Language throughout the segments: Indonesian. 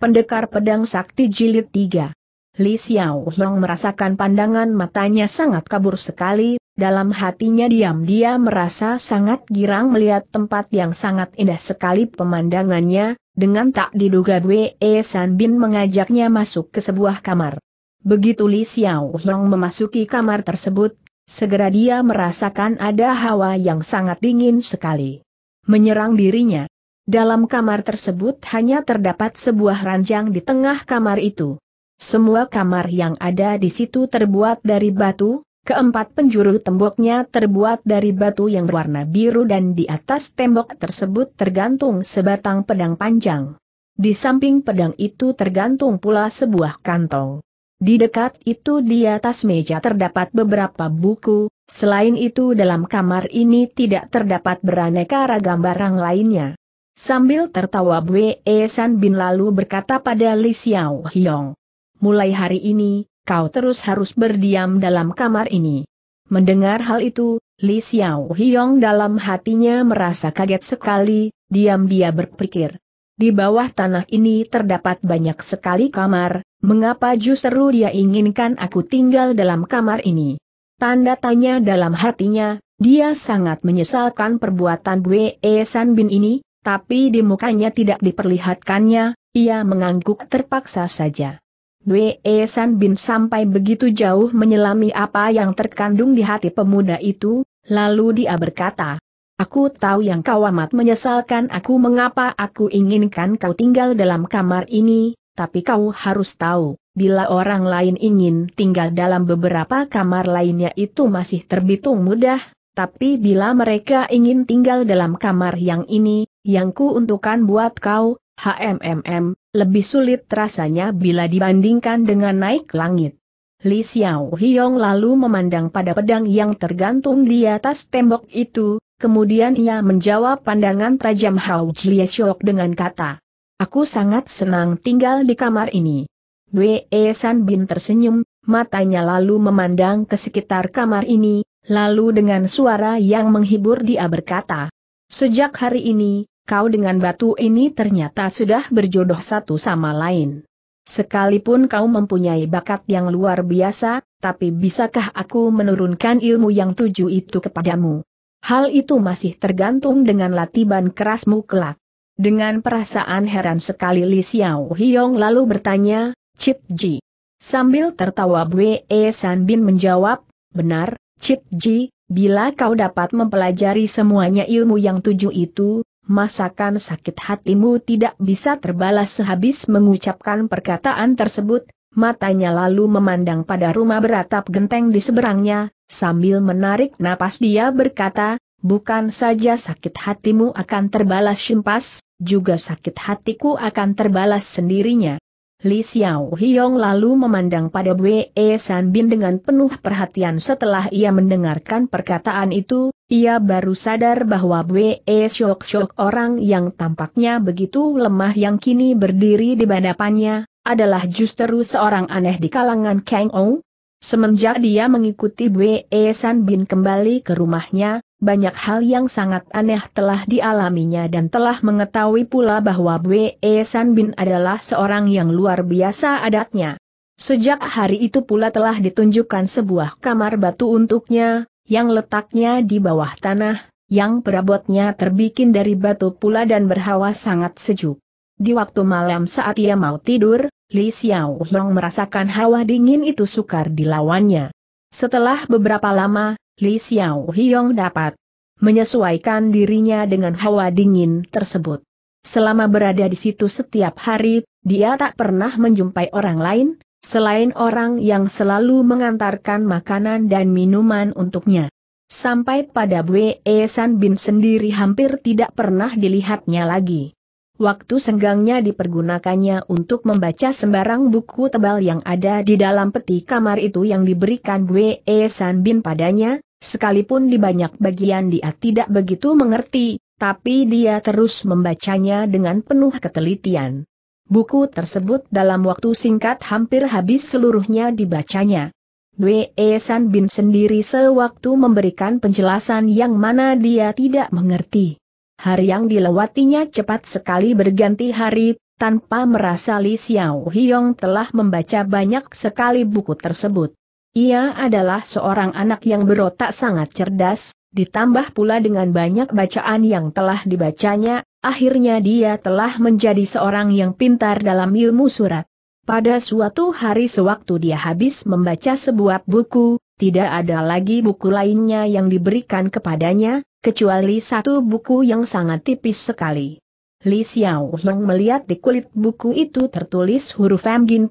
Pendekar Pedang Sakti Jilid 3 Li Xiao merasakan pandangan matanya sangat kabur sekali, dalam hatinya diam-diam merasa sangat girang melihat tempat yang sangat indah sekali pemandangannya, dengan tak diduga Wei San Bin mengajaknya masuk ke sebuah kamar. Begitu Li Xiao memasuki kamar tersebut, segera dia merasakan ada hawa yang sangat dingin sekali. Menyerang dirinya. Dalam kamar tersebut hanya terdapat sebuah ranjang di tengah kamar itu. Semua kamar yang ada di situ terbuat dari batu, keempat penjuru temboknya terbuat dari batu yang berwarna biru dan di atas tembok tersebut tergantung sebatang pedang panjang. Di samping pedang itu tergantung pula sebuah kantong. Di dekat itu di atas meja terdapat beberapa buku, selain itu dalam kamar ini tidak terdapat beraneka ragam barang lainnya. Sambil tertawa Bwe e San Bin lalu berkata pada Li Xiao Hiong. Mulai hari ini, kau terus harus berdiam dalam kamar ini. Mendengar hal itu, Li Xiao Hiong dalam hatinya merasa kaget sekali, diam dia berpikir. Di bawah tanah ini terdapat banyak sekali kamar, mengapa justru dia inginkan aku tinggal dalam kamar ini? Tanda tanya dalam hatinya, dia sangat menyesalkan perbuatan Bwe e San Bin ini, tapi di mukanya tidak diperlihatkannya, ia mengangguk terpaksa saja. Wei San Bin sampai begitu jauh menyelami apa yang terkandung di hati pemuda itu, lalu dia berkata, Aku tahu yang kau amat menyesalkan aku mengapa aku inginkan kau tinggal dalam kamar ini, tapi kau harus tahu, bila orang lain ingin tinggal dalam beberapa kamar lainnya itu masih terbitung mudah, tapi bila mereka ingin tinggal dalam kamar yang ini, yang ku untukkan buat kau, HMMM, lebih sulit rasanya bila dibandingkan dengan naik langit. Li Xiao Hiong lalu memandang pada pedang yang tergantung di atas tembok itu, kemudian ia menjawab pandangan tajam Hao Jie Shok dengan kata, Aku sangat senang tinggal di kamar ini. Wei San Bin tersenyum, matanya lalu memandang ke sekitar kamar ini, lalu dengan suara yang menghibur dia berkata, Sejak hari ini, kau dengan batu ini ternyata sudah berjodoh satu sama lain. Sekalipun kau mempunyai bakat yang luar biasa, tapi bisakah aku menurunkan ilmu yang tujuh itu kepadamu? Hal itu masih tergantung dengan latiban kerasmu kelak. Dengan perasaan heran sekali Li Xiao Hiong lalu bertanya, Cip Ji. Sambil tertawa Bwe San Bin menjawab, benar, Cip Ji, Bila kau dapat mempelajari semuanya ilmu yang tujuh itu, masakan sakit hatimu tidak bisa terbalas sehabis mengucapkan perkataan tersebut, matanya lalu memandang pada rumah beratap genteng di seberangnya, sambil menarik napas dia berkata, bukan saja sakit hatimu akan terbalas simpas, juga sakit hatiku akan terbalas sendirinya. Li Xiao Hiong lalu memandang pada Wei San Bin dengan penuh perhatian setelah ia mendengarkan perkataan itu, ia baru sadar bahwa Wei Shok Shok orang yang tampaknya begitu lemah yang kini berdiri di hadapannya, adalah justru seorang aneh di kalangan Kang Ong. Semenjak dia mengikuti Wei San Bin kembali ke rumahnya, banyak hal yang sangat aneh telah dialaminya dan telah mengetahui pula bahwa Bwe San Bin adalah seorang yang luar biasa adatnya. Sejak hari itu pula telah ditunjukkan sebuah kamar batu untuknya, yang letaknya di bawah tanah, yang perabotnya terbikin dari batu pula dan berhawa sangat sejuk. Di waktu malam saat ia mau tidur, Li Xiao Long merasakan hawa dingin itu sukar dilawannya. Setelah beberapa lama, Li Xiao Hiong dapat menyesuaikan dirinya dengan hawa dingin tersebut. Selama berada di situ setiap hari, dia tak pernah menjumpai orang lain, selain orang yang selalu mengantarkan makanan dan minuman untuknya. Sampai pada Bwe e San Bin sendiri hampir tidak pernah dilihatnya lagi. Waktu senggangnya dipergunakannya untuk membaca sembarang buku tebal yang ada di dalam peti kamar itu yang diberikan Bwe e San Bin padanya, Sekalipun di banyak bagian dia tidak begitu mengerti, tapi dia terus membacanya dengan penuh ketelitian. Buku tersebut dalam waktu singkat hampir habis seluruhnya dibacanya. Wei e. San Bin sendiri sewaktu memberikan penjelasan yang mana dia tidak mengerti. Hari yang dilewatinya cepat sekali berganti hari, tanpa merasa Li Xiao Hiong telah membaca banyak sekali buku tersebut. Ia adalah seorang anak yang berotak sangat cerdas, ditambah pula dengan banyak bacaan yang telah dibacanya, akhirnya dia telah menjadi seorang yang pintar dalam ilmu surat. Pada suatu hari sewaktu dia habis membaca sebuah buku, tidak ada lagi buku lainnya yang diberikan kepadanya, kecuali satu buku yang sangat tipis sekali. Li Xiao Long melihat di kulit buku itu tertulis huruf M Gin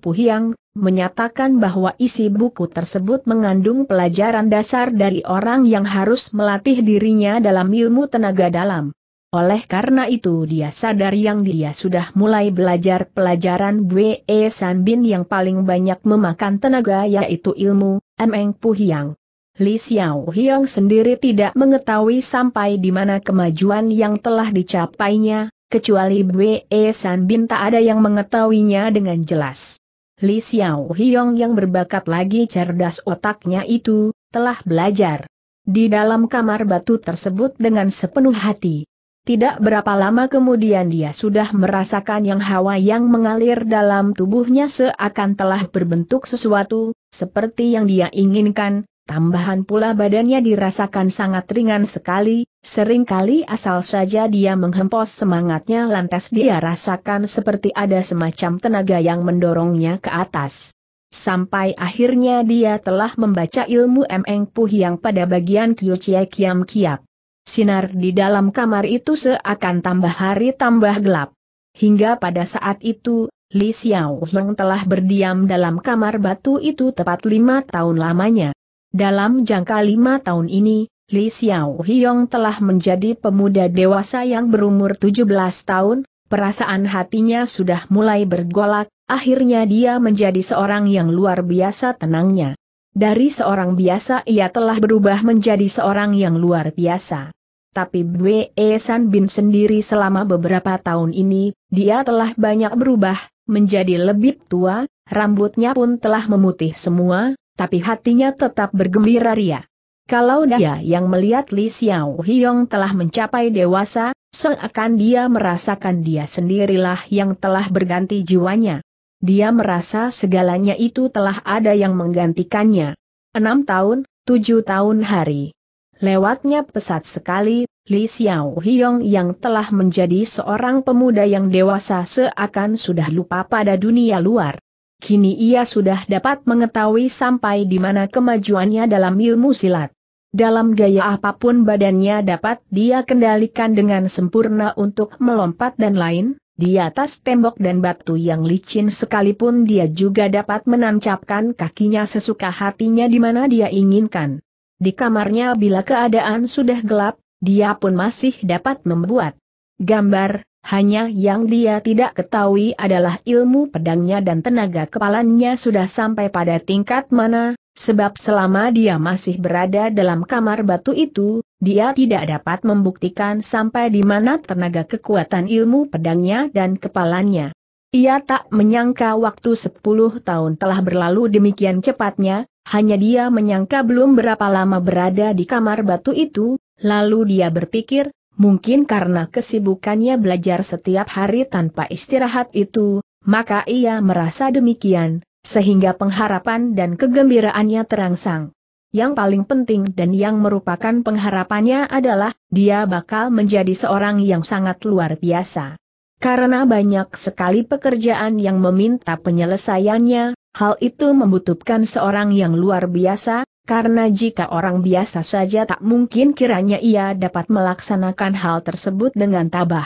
menyatakan bahwa isi buku tersebut mengandung pelajaran dasar dari orang yang harus melatih dirinya dalam ilmu tenaga dalam. Oleh karena itu dia sadar yang dia sudah mulai belajar pelajaran San Sanbin yang paling banyak memakan tenaga yaitu ilmu, Emeng Puhyang. Li Xiao Hyong sendiri tidak mengetahui sampai di mana kemajuan yang telah dicapainya, kecuali Bwe e San Bin tak ada yang mengetahuinya dengan jelas. Li Xiao Hiong yang berbakat lagi cerdas otaknya itu, telah belajar di dalam kamar batu tersebut dengan sepenuh hati. Tidak berapa lama kemudian dia sudah merasakan yang hawa yang mengalir dalam tubuhnya seakan telah berbentuk sesuatu, seperti yang dia inginkan, Tambahan pula badannya dirasakan sangat ringan sekali, seringkali asal saja dia menghempos semangatnya lantas dia rasakan seperti ada semacam tenaga yang mendorongnya ke atas. Sampai akhirnya dia telah membaca ilmu Puh yang pada bagian Chie Kiam Kiap. Sinar di dalam kamar itu seakan tambah hari tambah gelap. Hingga pada saat itu, Li Xiao Long telah berdiam dalam kamar batu itu tepat lima tahun lamanya. Dalam jangka lima tahun ini, Li Xiao Hyong telah menjadi pemuda dewasa yang berumur 17 tahun, perasaan hatinya sudah mulai bergolak, akhirnya dia menjadi seorang yang luar biasa tenangnya. Dari seorang biasa ia telah berubah menjadi seorang yang luar biasa. Tapi Bwe San Bin sendiri selama beberapa tahun ini, dia telah banyak berubah, menjadi lebih tua, rambutnya pun telah memutih semua, tapi hatinya tetap bergembira ria. Kalau dia yang melihat Li Xiao Hiong telah mencapai dewasa, seakan dia merasakan dia sendirilah yang telah berganti jiwanya. Dia merasa segalanya itu telah ada yang menggantikannya. Enam tahun, tujuh tahun hari. Lewatnya pesat sekali, Li Xiao Hiong yang telah menjadi seorang pemuda yang dewasa seakan sudah lupa pada dunia luar. Kini ia sudah dapat mengetahui sampai di mana kemajuannya dalam ilmu silat. Dalam gaya apapun badannya dapat dia kendalikan dengan sempurna untuk melompat dan lain, di atas tembok dan batu yang licin sekalipun dia juga dapat menancapkan kakinya sesuka hatinya di mana dia inginkan. Di kamarnya bila keadaan sudah gelap, dia pun masih dapat membuat gambar, hanya yang dia tidak ketahui adalah ilmu pedangnya dan tenaga kepalanya sudah sampai pada tingkat mana, sebab selama dia masih berada dalam kamar batu itu, dia tidak dapat membuktikan sampai di mana tenaga kekuatan ilmu pedangnya dan kepalanya. Ia tak menyangka waktu 10 tahun telah berlalu demikian cepatnya, hanya dia menyangka belum berapa lama berada di kamar batu itu, lalu dia berpikir, Mungkin karena kesibukannya belajar setiap hari tanpa istirahat itu, maka ia merasa demikian, sehingga pengharapan dan kegembiraannya terangsang. Yang paling penting dan yang merupakan pengharapannya adalah, dia bakal menjadi seorang yang sangat luar biasa. Karena banyak sekali pekerjaan yang meminta penyelesaiannya, hal itu membutuhkan seorang yang luar biasa, karena jika orang biasa saja tak mungkin kiranya ia dapat melaksanakan hal tersebut dengan tabah.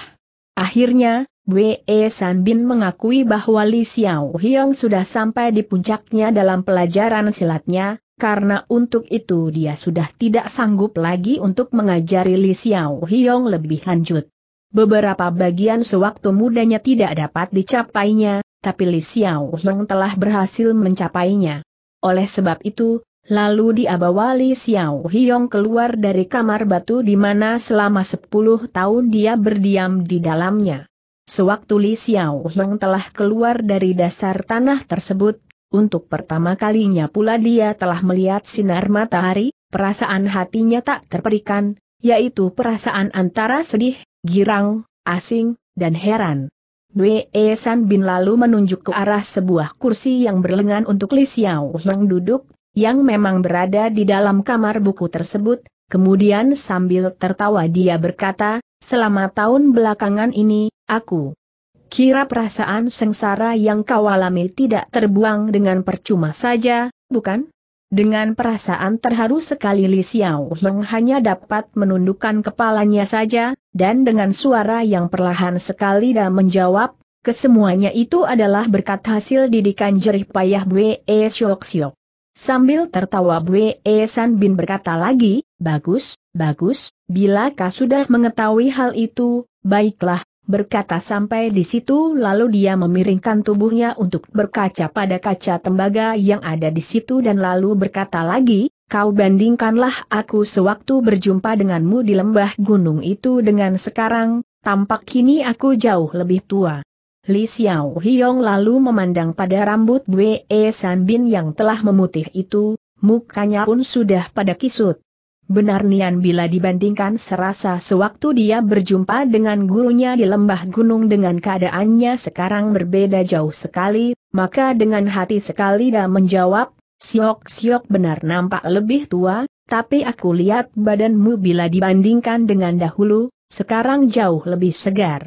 Akhirnya, Wei San Bin mengakui bahwa Li Xiao Hiong sudah sampai di puncaknya dalam pelajaran silatnya, karena untuk itu dia sudah tidak sanggup lagi untuk mengajari Li Xiao Hiong lebih lanjut. Beberapa bagian sewaktu mudanya tidak dapat dicapainya, tapi Li Xiao Hiong telah berhasil mencapainya. Oleh sebab itu, Lalu dia bawa Li Xiao Hiong keluar dari kamar batu di mana selama 10 tahun dia berdiam di dalamnya. Sewaktu Li Xiao Hiong telah keluar dari dasar tanah tersebut, untuk pertama kalinya pula dia telah melihat sinar matahari, perasaan hatinya tak terperikan, yaitu perasaan antara sedih, girang, asing, dan heran. Wei San Bin lalu menunjuk ke arah sebuah kursi yang berlengan untuk Li Xiao Hiong duduk, yang memang berada di dalam kamar buku tersebut, kemudian sambil tertawa dia berkata, selama tahun belakangan ini, aku kira perasaan sengsara yang kau alami tidak terbuang dengan percuma saja, bukan? Dengan perasaan terharu sekali Li Xiao Long hanya dapat menundukkan kepalanya saja, dan dengan suara yang perlahan sekali dia menjawab, kesemuanya itu adalah berkat hasil didikan jerih payah Bue Siok Siok. Sambil tertawa Bwe e San Bin berkata lagi, bagus, bagus, bila kau sudah mengetahui hal itu, baiklah, berkata sampai di situ lalu dia memiringkan tubuhnya untuk berkaca pada kaca tembaga yang ada di situ dan lalu berkata lagi, kau bandingkanlah aku sewaktu berjumpa denganmu di lembah gunung itu dengan sekarang, tampak kini aku jauh lebih tua. Li Xiao Hiong lalu memandang pada rambut Wei e Sanbin yang telah memutih itu, mukanya pun sudah pada kisut. Benar Nian bila dibandingkan serasa sewaktu dia berjumpa dengan gurunya di lembah gunung dengan keadaannya sekarang berbeda jauh sekali, maka dengan hati sekali dia menjawab, Siok-siok benar nampak lebih tua, tapi aku lihat badanmu bila dibandingkan dengan dahulu, sekarang jauh lebih segar.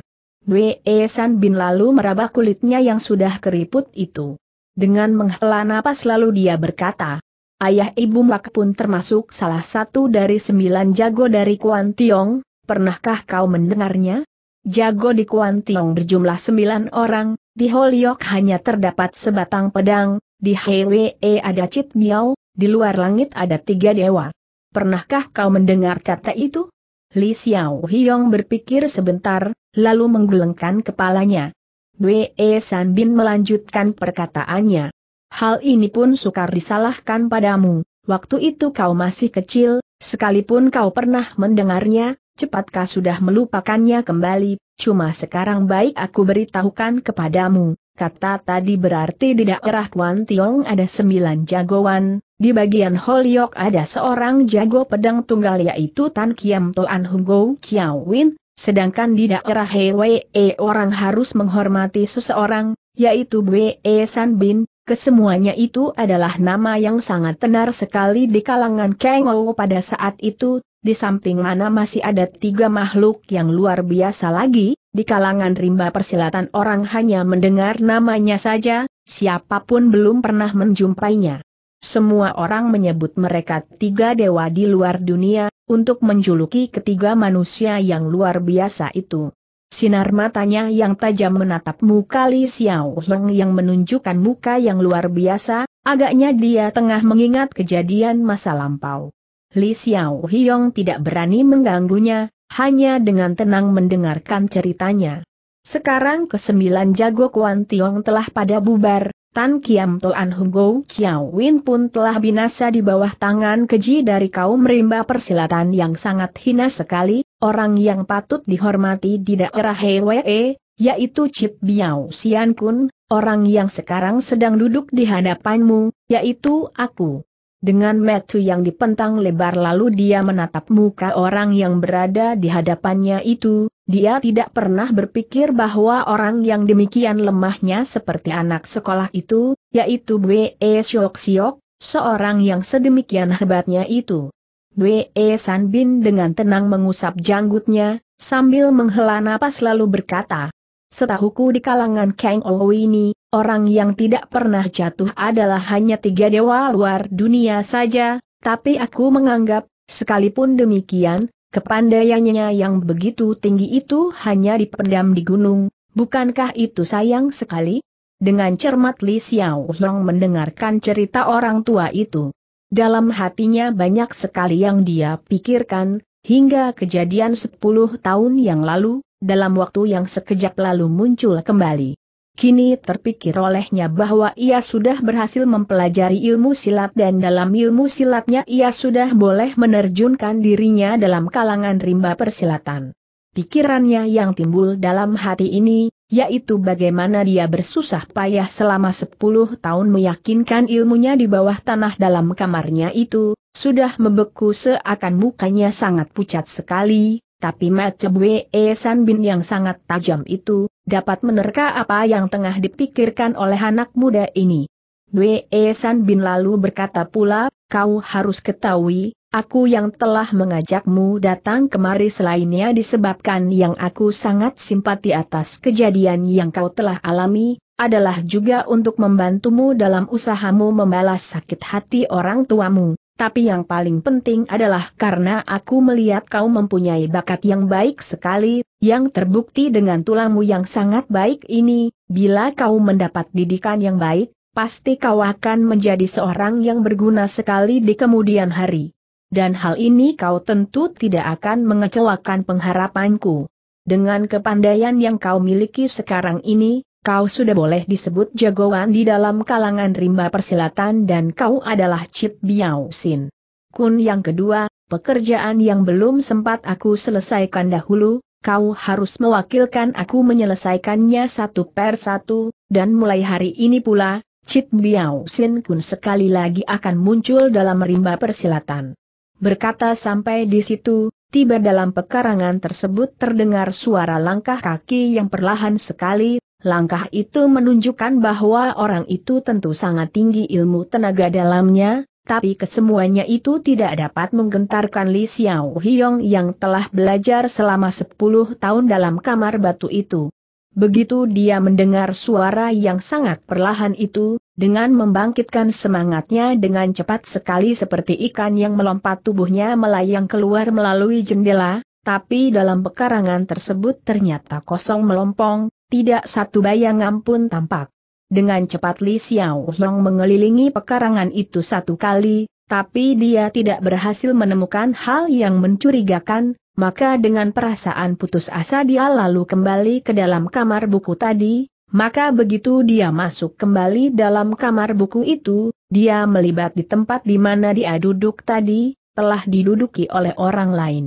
Bwe San Bin lalu meraba kulitnya yang sudah keriput itu. Dengan menghela napas lalu dia berkata, Ayah Ibu Mak pun termasuk salah satu dari sembilan jago dari Kuan Tiong, pernahkah kau mendengarnya? Jago di Kuan Tiong berjumlah sembilan orang, di Holyok hanya terdapat sebatang pedang, di Hwe e ada Chit Miao, di luar langit ada tiga dewa. Pernahkah kau mendengar kata itu? Li Xiao Hiong berpikir sebentar, lalu menggelengkan kepalanya. Dwe San Bin melanjutkan perkataannya. Hal ini pun sukar disalahkan padamu, waktu itu kau masih kecil, sekalipun kau pernah mendengarnya, cepatkah sudah melupakannya kembali, cuma sekarang baik aku beritahukan kepadamu, Kata tadi berarti di daerah Kuan Tiong ada sembilan jagoan, di bagian Holiok ada seorang jago pedang tunggal yaitu Tan Kiam Toan Hugo Chiao Win, sedangkan di daerah Hwee orang harus menghormati seseorang, yaitu Bwe e San Bin, kesemuanya itu adalah nama yang sangat tenar sekali di kalangan Kang Ou pada saat itu, di samping mana masih ada tiga makhluk yang luar biasa lagi, di kalangan rimba persilatan orang hanya mendengar namanya saja, siapapun belum pernah menjumpainya. Semua orang menyebut mereka tiga dewa di luar dunia, untuk menjuluki ketiga manusia yang luar biasa itu. Sinar matanya yang tajam menatap muka Li Xiao Heng yang menunjukkan muka yang luar biasa, agaknya dia tengah mengingat kejadian masa lampau. Li Xiao Hiong tidak berani mengganggunya, hanya dengan tenang mendengarkan ceritanya. Sekarang kesembilan jago Kuan Tiong telah pada bubar, Tan Kiam Toan Hugo Chiao Win pun telah binasa di bawah tangan keji dari kaum rimba persilatan yang sangat hina sekali, orang yang patut dihormati di daerah Hei yaitu Chip Biao Sian Kun, orang yang sekarang sedang duduk di hadapanmu, yaitu aku. Dengan metu yang dipentang lebar lalu dia menatap muka orang yang berada di hadapannya itu, dia tidak pernah berpikir bahwa orang yang demikian lemahnya seperti anak sekolah itu, yaitu Bwe Syok Siok, seorang yang sedemikian hebatnya itu. Bwe San Bin dengan tenang mengusap janggutnya, sambil menghela napas lalu berkata, Setahuku di kalangan Kang Owi ini, Orang yang tidak pernah jatuh adalah hanya tiga dewa luar dunia saja, tapi aku menganggap, sekalipun demikian, kepandaiannya yang begitu tinggi itu hanya dipendam di gunung, bukankah itu sayang sekali? Dengan cermat Li Xiao Long mendengarkan cerita orang tua itu. Dalam hatinya banyak sekali yang dia pikirkan, hingga kejadian 10 tahun yang lalu, dalam waktu yang sekejap lalu muncul kembali. Kini terpikir olehnya bahwa ia sudah berhasil mempelajari ilmu silat dan dalam ilmu silatnya ia sudah boleh menerjunkan dirinya dalam kalangan rimba persilatan. Pikirannya yang timbul dalam hati ini, yaitu bagaimana dia bersusah payah selama 10 tahun meyakinkan ilmunya di bawah tanah dalam kamarnya itu, sudah membeku seakan mukanya sangat pucat sekali, tapi Macebwe e San Bin yang sangat tajam itu, dapat menerka apa yang tengah dipikirkan oleh anak muda ini. Bwe e San Bin lalu berkata pula, kau harus ketahui, aku yang telah mengajakmu datang kemari selainnya disebabkan yang aku sangat simpati atas kejadian yang kau telah alami, adalah juga untuk membantumu dalam usahamu membalas sakit hati orang tuamu tapi yang paling penting adalah karena aku melihat kau mempunyai bakat yang baik sekali, yang terbukti dengan tulangmu yang sangat baik ini, bila kau mendapat didikan yang baik, pasti kau akan menjadi seorang yang berguna sekali di kemudian hari. Dan hal ini kau tentu tidak akan mengecewakan pengharapanku. Dengan kepandaian yang kau miliki sekarang ini, kau sudah boleh disebut jagoan di dalam kalangan rimba persilatan dan kau adalah Cip Biao Sin. Kun yang kedua, pekerjaan yang belum sempat aku selesaikan dahulu, kau harus mewakilkan aku menyelesaikannya satu per satu, dan mulai hari ini pula, Cip Biao Sin Kun sekali lagi akan muncul dalam rimba persilatan. Berkata sampai di situ, tiba dalam pekarangan tersebut terdengar suara langkah kaki yang perlahan sekali Langkah itu menunjukkan bahwa orang itu tentu sangat tinggi ilmu tenaga dalamnya, tapi kesemuanya itu tidak dapat menggentarkan Li Xiao Hiong yang telah belajar selama 10 tahun dalam kamar batu itu. Begitu dia mendengar suara yang sangat perlahan itu, dengan membangkitkan semangatnya dengan cepat sekali seperti ikan yang melompat tubuhnya melayang keluar melalui jendela, tapi dalam pekarangan tersebut ternyata kosong melompong, tidak satu bayangan pun tampak. Dengan cepat Li Xiao Long mengelilingi pekarangan itu satu kali, tapi dia tidak berhasil menemukan hal yang mencurigakan, maka dengan perasaan putus asa dia lalu kembali ke dalam kamar buku tadi, maka begitu dia masuk kembali dalam kamar buku itu, dia melibat di tempat di mana dia duduk tadi, telah diduduki oleh orang lain.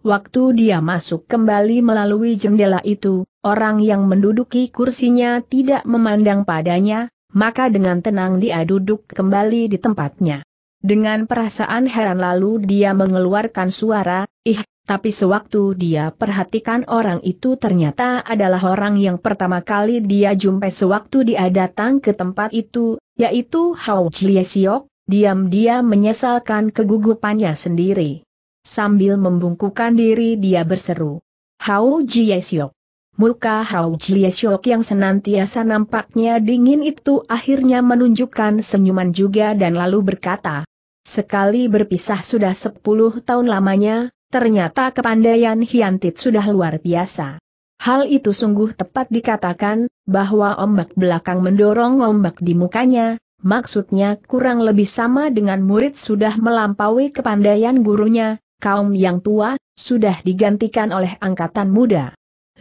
Waktu dia masuk kembali melalui jendela itu, orang yang menduduki kursinya tidak memandang padanya, maka dengan tenang dia duduk kembali di tempatnya. Dengan perasaan heran lalu dia mengeluarkan suara, ih, tapi sewaktu dia perhatikan orang itu ternyata adalah orang yang pertama kali dia jumpai sewaktu dia datang ke tempat itu, yaitu Hao Siok, diam-diam menyesalkan kegugupannya sendiri. Sambil membungkukan diri dia berseru. Hao Siok. Muka Hao Shok yang senantiasa nampaknya dingin itu akhirnya menunjukkan senyuman juga dan lalu berkata, Sekali berpisah sudah sepuluh tahun lamanya, ternyata kepandaian Hiantit sudah luar biasa. Hal itu sungguh tepat dikatakan, bahwa ombak belakang mendorong ombak di mukanya, maksudnya kurang lebih sama dengan murid sudah melampaui kepandaian gurunya, kaum yang tua, sudah digantikan oleh angkatan muda.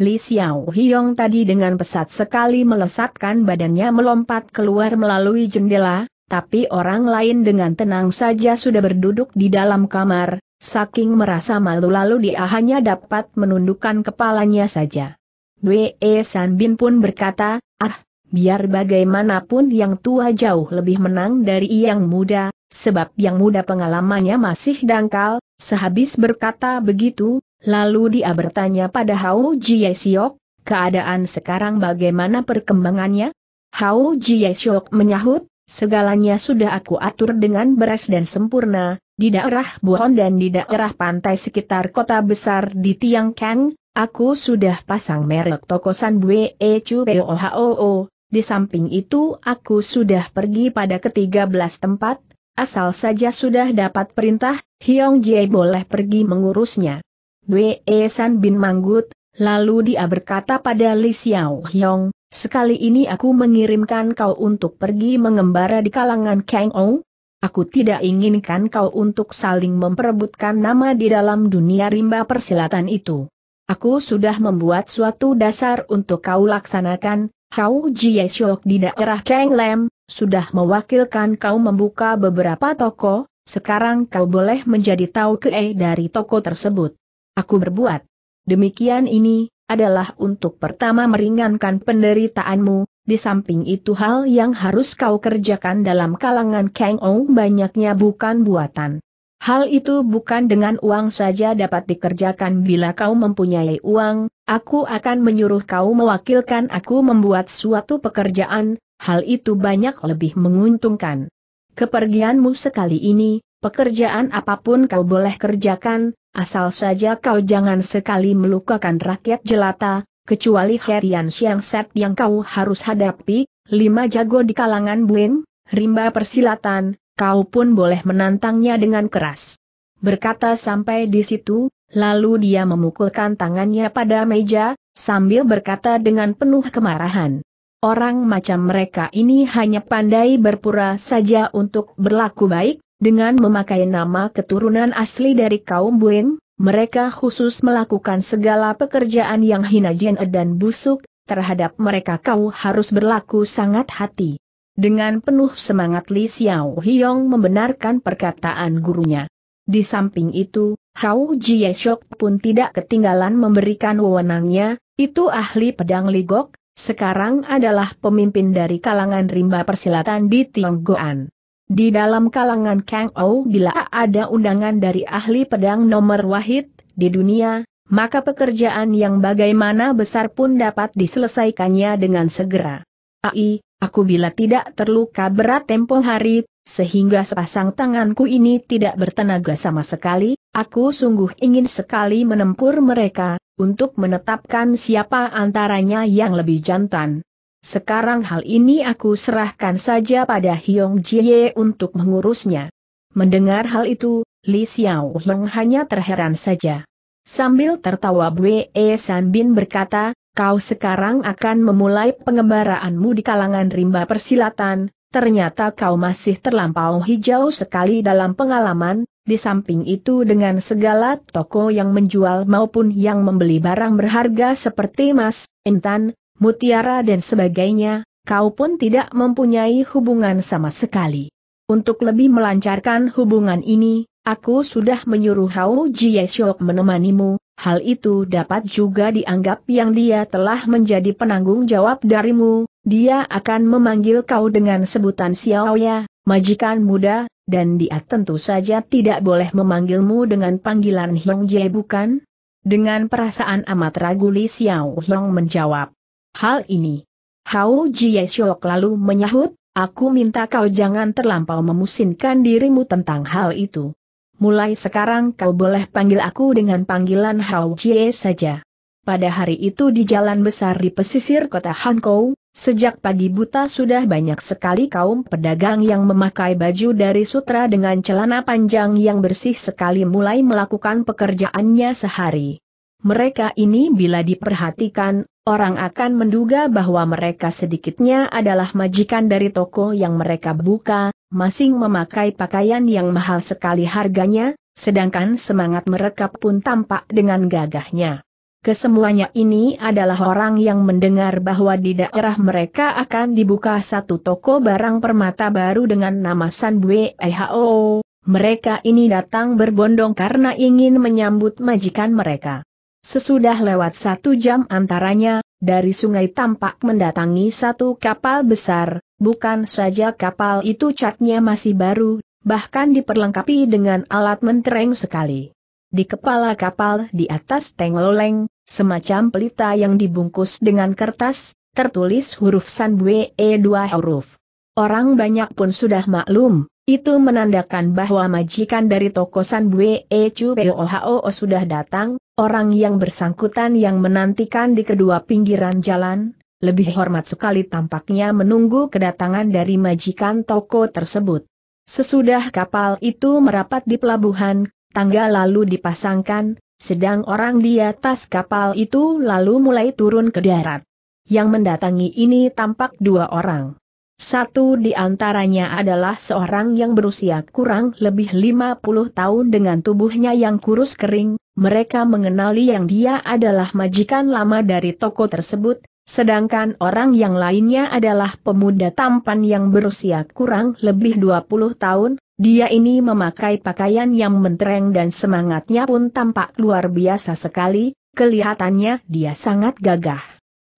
Li Xiao Hiong tadi dengan pesat sekali melesatkan badannya melompat keluar melalui jendela, tapi orang lain dengan tenang saja sudah berduduk di dalam kamar, saking merasa malu lalu dia hanya dapat menundukkan kepalanya saja. Wei e San Bin pun berkata, ah, biar bagaimanapun yang tua jauh lebih menang dari yang muda, sebab yang muda pengalamannya masih dangkal, sehabis berkata begitu, Lalu dia bertanya pada Hao Jie Siok, keadaan sekarang bagaimana perkembangannya? Hao Jie Siok menyahut, segalanya sudah aku atur dengan beres dan sempurna, di daerah Buhon dan di daerah pantai sekitar kota besar di Tiang Kang, aku sudah pasang merek toko San Bue e Chu O. di samping itu aku sudah pergi pada ke-13 tempat, asal saja sudah dapat perintah, Hyong Jie boleh pergi mengurusnya. Bwe San Bin Manggut, lalu dia berkata pada Li Xiao Hyong, sekali ini aku mengirimkan kau untuk pergi mengembara di kalangan Kang Ou. Aku tidak inginkan kau untuk saling memperebutkan nama di dalam dunia rimba persilatan itu. Aku sudah membuat suatu dasar untuk kau laksanakan, Hao Jie Shok di daerah Kang Lem, sudah mewakilkan kau membuka beberapa toko, sekarang kau boleh menjadi tahu ke dari toko tersebut. Aku berbuat. Demikian ini, adalah untuk pertama meringankan penderitaanmu, di samping itu hal yang harus kau kerjakan dalam kalangan Kang Ong banyaknya bukan buatan. Hal itu bukan dengan uang saja dapat dikerjakan bila kau mempunyai uang, aku akan menyuruh kau mewakilkan aku membuat suatu pekerjaan, hal itu banyak lebih menguntungkan. Kepergianmu sekali ini, pekerjaan apapun kau boleh kerjakan, Asal saja kau jangan sekali melukakan rakyat jelata, kecuali Herian Siang Set yang kau harus hadapi, lima jago di kalangan Buin, rimba persilatan, kau pun boleh menantangnya dengan keras. Berkata sampai di situ, lalu dia memukulkan tangannya pada meja, sambil berkata dengan penuh kemarahan. Orang macam mereka ini hanya pandai berpura saja untuk berlaku baik, dengan memakai nama keturunan asli dari kaum Buin, mereka khusus melakukan segala pekerjaan yang hina jene dan busuk, terhadap mereka kau harus berlaku sangat hati. Dengan penuh semangat Li Xiao Hiong membenarkan perkataan gurunya. Di samping itu, Hao Jie Shok pun tidak ketinggalan memberikan wewenangnya, itu ahli pedang Ligok, sekarang adalah pemimpin dari kalangan rimba persilatan di Tionggoan. Di dalam kalangan Kang Ou bila ada undangan dari ahli pedang nomor wahid di dunia, maka pekerjaan yang bagaimana besar pun dapat diselesaikannya dengan segera. Ai, aku bila tidak terluka berat tempo hari, sehingga sepasang tanganku ini tidak bertenaga sama sekali, aku sungguh ingin sekali menempur mereka, untuk menetapkan siapa antaranya yang lebih jantan. Sekarang hal ini aku serahkan saja pada Hiong Jie untuk mengurusnya. Mendengar hal itu, Li Xiao Long hanya terheran saja. Sambil tertawa Bwe San Bin berkata, kau sekarang akan memulai pengembaraanmu di kalangan rimba persilatan, ternyata kau masih terlampau hijau sekali dalam pengalaman, di samping itu dengan segala toko yang menjual maupun yang membeli barang berharga seperti emas, intan, mutiara dan sebagainya, kau pun tidak mempunyai hubungan sama sekali. Untuk lebih melancarkan hubungan ini, aku sudah menyuruh Hao Jie Shok menemanimu, hal itu dapat juga dianggap yang dia telah menjadi penanggung jawab darimu, dia akan memanggil kau dengan sebutan Xiao Ya, majikan muda, dan dia tentu saja tidak boleh memanggilmu dengan panggilan Hong Jie bukan? Dengan perasaan amat ragu Li Xiao Hong menjawab hal ini. Hao Jie Shok lalu menyahut, aku minta kau jangan terlampau memusinkan dirimu tentang hal itu. Mulai sekarang kau boleh panggil aku dengan panggilan Hao Jie saja. Pada hari itu di jalan besar di pesisir kota Hankou, sejak pagi buta sudah banyak sekali kaum pedagang yang memakai baju dari sutra dengan celana panjang yang bersih sekali mulai melakukan pekerjaannya sehari. Mereka ini bila diperhatikan, orang akan menduga bahwa mereka sedikitnya adalah majikan dari toko yang mereka buka, masing memakai pakaian yang mahal sekali harganya, sedangkan semangat mereka pun tampak dengan gagahnya. Kesemuanya ini adalah orang yang mendengar bahwa di daerah mereka akan dibuka satu toko barang permata baru dengan nama San Bue Eho. Mereka ini datang berbondong karena ingin menyambut majikan mereka. Sesudah lewat satu jam antaranya, dari sungai tampak mendatangi satu kapal besar, bukan saja kapal itu catnya masih baru, bahkan diperlengkapi dengan alat mentereng sekali. Di kepala kapal di atas tengloleng, semacam pelita yang dibungkus dengan kertas, tertulis huruf San Bue e dua huruf. Orang banyak pun sudah maklum, itu menandakan bahwa majikan dari toko San Bue e Chu Pohoo sudah datang, orang yang bersangkutan yang menantikan di kedua pinggiran jalan, lebih hormat sekali tampaknya menunggu kedatangan dari majikan toko tersebut. Sesudah kapal itu merapat di pelabuhan, tangga lalu dipasangkan, sedang orang di atas kapal itu lalu mulai turun ke darat. Yang mendatangi ini tampak dua orang. Satu di antaranya adalah seorang yang berusia kurang lebih 50 tahun dengan tubuhnya yang kurus kering, mereka mengenali yang dia adalah majikan lama dari toko tersebut, sedangkan orang yang lainnya adalah pemuda tampan yang berusia kurang lebih 20 tahun, dia ini memakai pakaian yang mentereng dan semangatnya pun tampak luar biasa sekali, kelihatannya dia sangat gagah.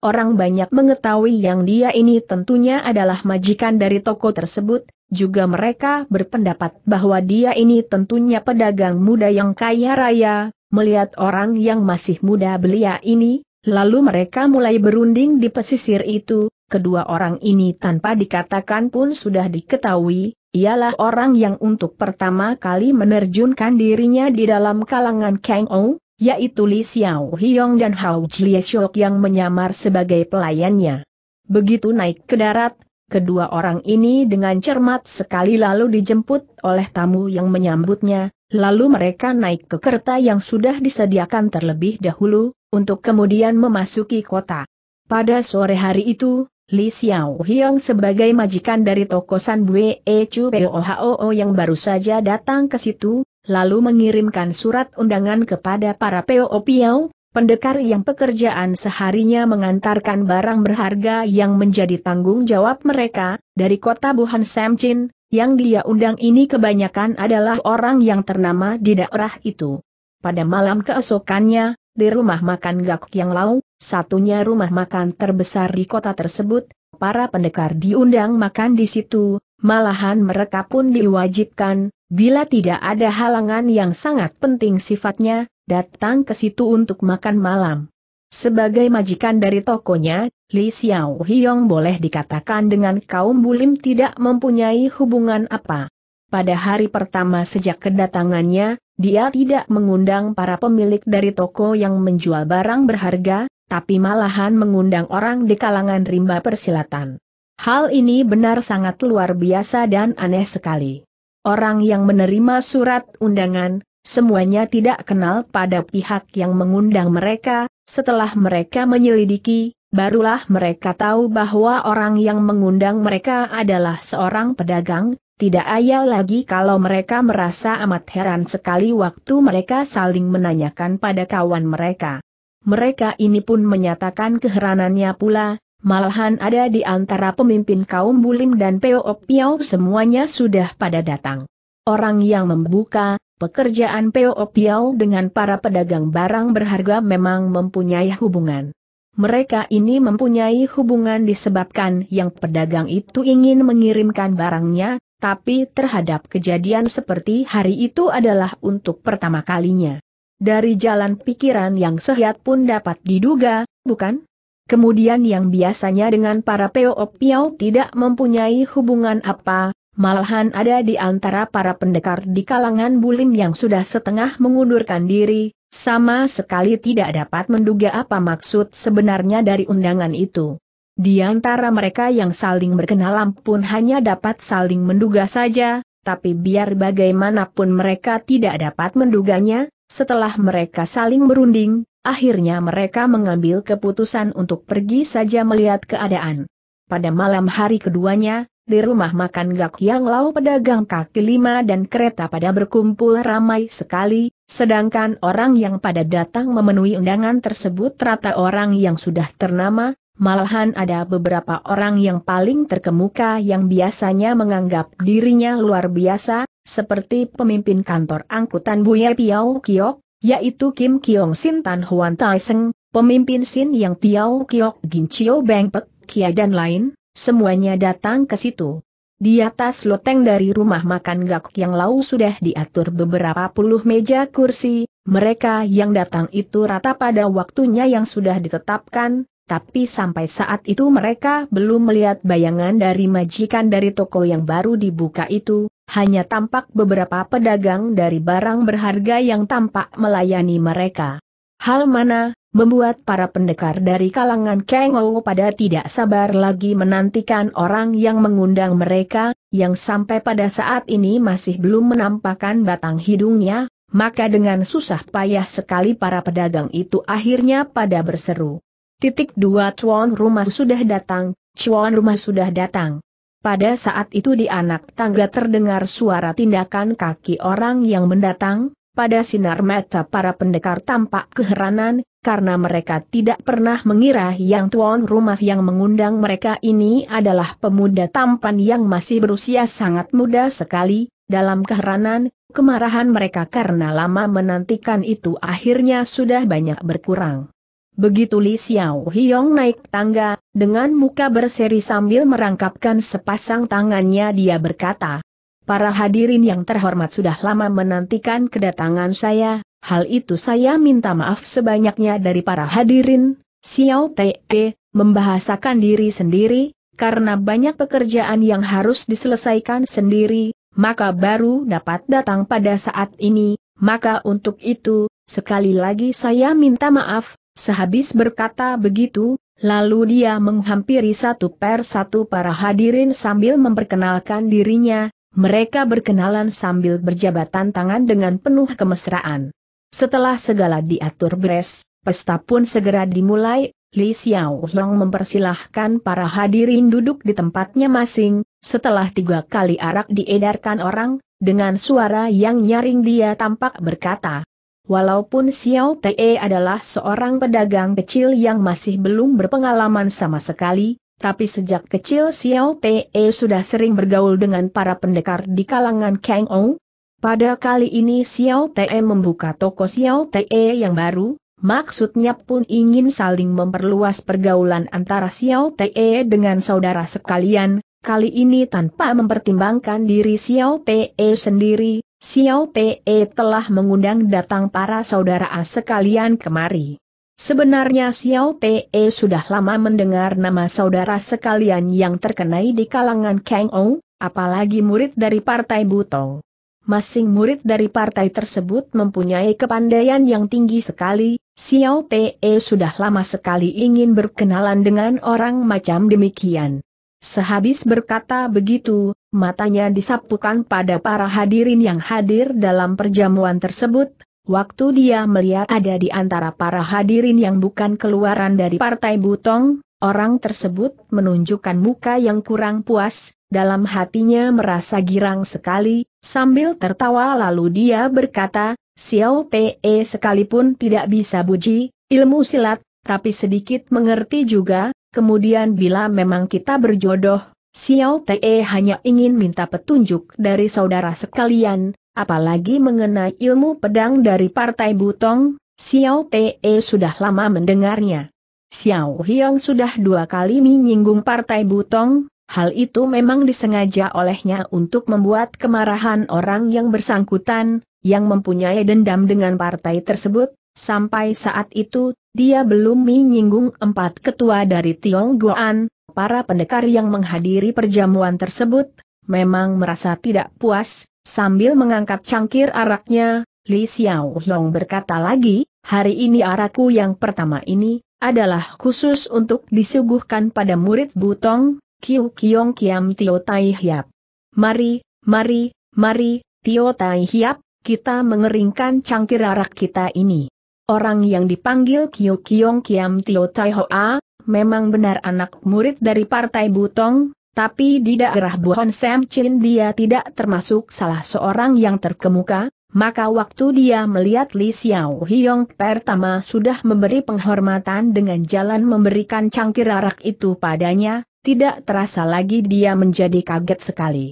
Orang banyak mengetahui yang dia ini tentunya adalah majikan dari toko tersebut, juga mereka berpendapat bahwa dia ini tentunya pedagang muda yang kaya raya, melihat orang yang masih muda belia ini, lalu mereka mulai berunding di pesisir itu, kedua orang ini tanpa dikatakan pun sudah diketahui, ialah orang yang untuk pertama kali menerjunkan dirinya di dalam kalangan Kang Ou, yaitu Li Xiao Hiong dan Hao Jie Shok yang menyamar sebagai pelayannya. Begitu naik ke darat, kedua orang ini dengan cermat sekali lalu dijemput oleh tamu yang menyambutnya, lalu mereka naik ke kereta yang sudah disediakan terlebih dahulu, untuk kemudian memasuki kota. Pada sore hari itu, Li Xiao Hiong sebagai majikan dari toko San Bue Chu Pohoo yang baru saja datang ke situ, lalu mengirimkan surat undangan kepada para Peo Piau, pendekar yang pekerjaan seharinya mengantarkan barang berharga yang menjadi tanggung jawab mereka, dari kota Buhan Samchin, yang dia undang ini kebanyakan adalah orang yang ternama di daerah itu. Pada malam keesokannya, di rumah makan Gak Yang Lau, satunya rumah makan terbesar di kota tersebut, para pendekar diundang makan di situ, malahan mereka pun diwajibkan, Bila tidak ada halangan yang sangat penting sifatnya, datang ke situ untuk makan malam. Sebagai majikan dari tokonya, Li Xiao Hiong boleh dikatakan dengan kaum bulim tidak mempunyai hubungan apa. Pada hari pertama sejak kedatangannya, dia tidak mengundang para pemilik dari toko yang menjual barang berharga, tapi malahan mengundang orang di kalangan rimba persilatan. Hal ini benar sangat luar biasa dan aneh sekali orang yang menerima surat undangan, semuanya tidak kenal pada pihak yang mengundang mereka, setelah mereka menyelidiki, barulah mereka tahu bahwa orang yang mengundang mereka adalah seorang pedagang, tidak ayal lagi kalau mereka merasa amat heran sekali waktu mereka saling menanyakan pada kawan mereka. Mereka ini pun menyatakan keheranannya pula, malahan ada di antara pemimpin kaum Bulim dan Peo opiao semuanya sudah pada datang. Orang yang membuka, pekerjaan Peo opiao dengan para pedagang barang berharga memang mempunyai hubungan. Mereka ini mempunyai hubungan disebabkan yang pedagang itu ingin mengirimkan barangnya, tapi terhadap kejadian seperti hari itu adalah untuk pertama kalinya. Dari jalan pikiran yang sehat pun dapat diduga, bukan? Kemudian yang biasanya dengan para Peo Piau tidak mempunyai hubungan apa, malahan ada di antara para pendekar di kalangan bulim yang sudah setengah mengundurkan diri, sama sekali tidak dapat menduga apa maksud sebenarnya dari undangan itu. Di antara mereka yang saling berkenalan pun hanya dapat saling menduga saja, tapi biar bagaimanapun mereka tidak dapat menduganya, setelah mereka saling berunding, Akhirnya mereka mengambil keputusan untuk pergi saja melihat keadaan. Pada malam hari keduanya, di rumah makan Gak Yang Lau pedagang kaki lima dan kereta pada berkumpul ramai sekali, sedangkan orang yang pada datang memenuhi undangan tersebut rata orang yang sudah ternama, malahan ada beberapa orang yang paling terkemuka yang biasanya menganggap dirinya luar biasa, seperti pemimpin kantor angkutan Buya Piao Kiok, yaitu Kim Kyong Sin Tan Huan Tai Seng, pemimpin Sin Yang Piao Kiok Gin Chio Beng Pek Kia dan lain, semuanya datang ke situ. Di atas loteng dari rumah makan Gak yang lau sudah diatur beberapa puluh meja kursi, mereka yang datang itu rata pada waktunya yang sudah ditetapkan, tapi sampai saat itu mereka belum melihat bayangan dari majikan dari toko yang baru dibuka itu, hanya tampak beberapa pedagang dari barang berharga yang tampak melayani mereka. Hal mana, membuat para pendekar dari kalangan Kengou pada tidak sabar lagi menantikan orang yang mengundang mereka, yang sampai pada saat ini masih belum menampakkan batang hidungnya, maka dengan susah payah sekali para pedagang itu akhirnya pada berseru. Titik dua chuan rumah sudah datang, chuan rumah sudah datang. Pada saat itu di anak tangga terdengar suara tindakan kaki orang yang mendatang, pada sinar mata para pendekar tampak keheranan, karena mereka tidak pernah mengira yang tuan rumah yang mengundang mereka ini adalah pemuda tampan yang masih berusia sangat muda sekali, dalam keheranan, kemarahan mereka karena lama menantikan itu akhirnya sudah banyak berkurang. Begitu Li Xiao Hiong naik tangga, dengan muka berseri sambil merangkapkan sepasang tangannya dia berkata, Para hadirin yang terhormat sudah lama menantikan kedatangan saya, hal itu saya minta maaf sebanyaknya dari para hadirin, Xiao Te, membahasakan diri sendiri, karena banyak pekerjaan yang harus diselesaikan sendiri, maka baru dapat datang pada saat ini, maka untuk itu, sekali lagi saya minta maaf, Sehabis berkata begitu, lalu dia menghampiri satu per satu para hadirin sambil memperkenalkan dirinya, mereka berkenalan sambil berjabatan tangan dengan penuh kemesraan. Setelah segala diatur beres, pesta pun segera dimulai, Li Xiao Long mempersilahkan para hadirin duduk di tempatnya masing, setelah tiga kali arak diedarkan orang, dengan suara yang nyaring dia tampak berkata, Walaupun Xiao Te adalah seorang pedagang kecil yang masih belum berpengalaman sama sekali, tapi sejak kecil Xiao Te sudah sering bergaul dengan para pendekar di kalangan Kang Ou. Pada kali ini Xiao Te membuka toko Xiao Te yang baru, maksudnya pun ingin saling memperluas pergaulan antara Xiao Te dengan saudara sekalian, kali ini tanpa mempertimbangkan diri Xiao Te sendiri, Xiao Pe telah mengundang datang para saudara A sekalian kemari. Sebenarnya Xiao Pe sudah lama mendengar nama saudara sekalian yang terkenai di kalangan Kang Ou, apalagi murid dari Partai Butong. Masing murid dari partai tersebut mempunyai kepandaian yang tinggi sekali, Xiao Pe sudah lama sekali ingin berkenalan dengan orang macam demikian. Sehabis berkata begitu, matanya disapukan pada para hadirin yang hadir dalam perjamuan tersebut, waktu dia melihat ada di antara para hadirin yang bukan keluaran dari Partai Butong, orang tersebut menunjukkan muka yang kurang puas, dalam hatinya merasa girang sekali, sambil tertawa lalu dia berkata, Xiao Pe, sekalipun tidak bisa buji, ilmu silat, tapi sedikit mengerti juga, kemudian bila memang kita berjodoh, Xiao Te hanya ingin minta petunjuk dari saudara sekalian, apalagi mengenai ilmu pedang dari Partai Butong, Xiao Te sudah lama mendengarnya. Xiao Hiong sudah dua kali menyinggung Partai Butong, hal itu memang disengaja olehnya untuk membuat kemarahan orang yang bersangkutan, yang mempunyai dendam dengan partai tersebut, sampai saat itu, dia belum menyinggung empat ketua dari Tionggoan, para pendekar yang menghadiri perjamuan tersebut, memang merasa tidak puas, sambil mengangkat cangkir araknya, Li Xiao Long berkata lagi, hari ini araku yang pertama ini, adalah khusus untuk disuguhkan pada murid Butong, Kiu Kiong Kiam Tio Tai Hiap. Mari, mari, mari, Tio Tai Hiap, kita mengeringkan cangkir arak kita ini. Orang yang dipanggil Kyo Kyong Kiam Tio Tai Hoa, memang benar anak murid dari Partai Butong, tapi di daerah Buhon Sam Chin dia tidak termasuk salah seorang yang terkemuka, maka waktu dia melihat Li Xiao Hiong pertama sudah memberi penghormatan dengan jalan memberikan cangkir arak itu padanya, tidak terasa lagi dia menjadi kaget sekali.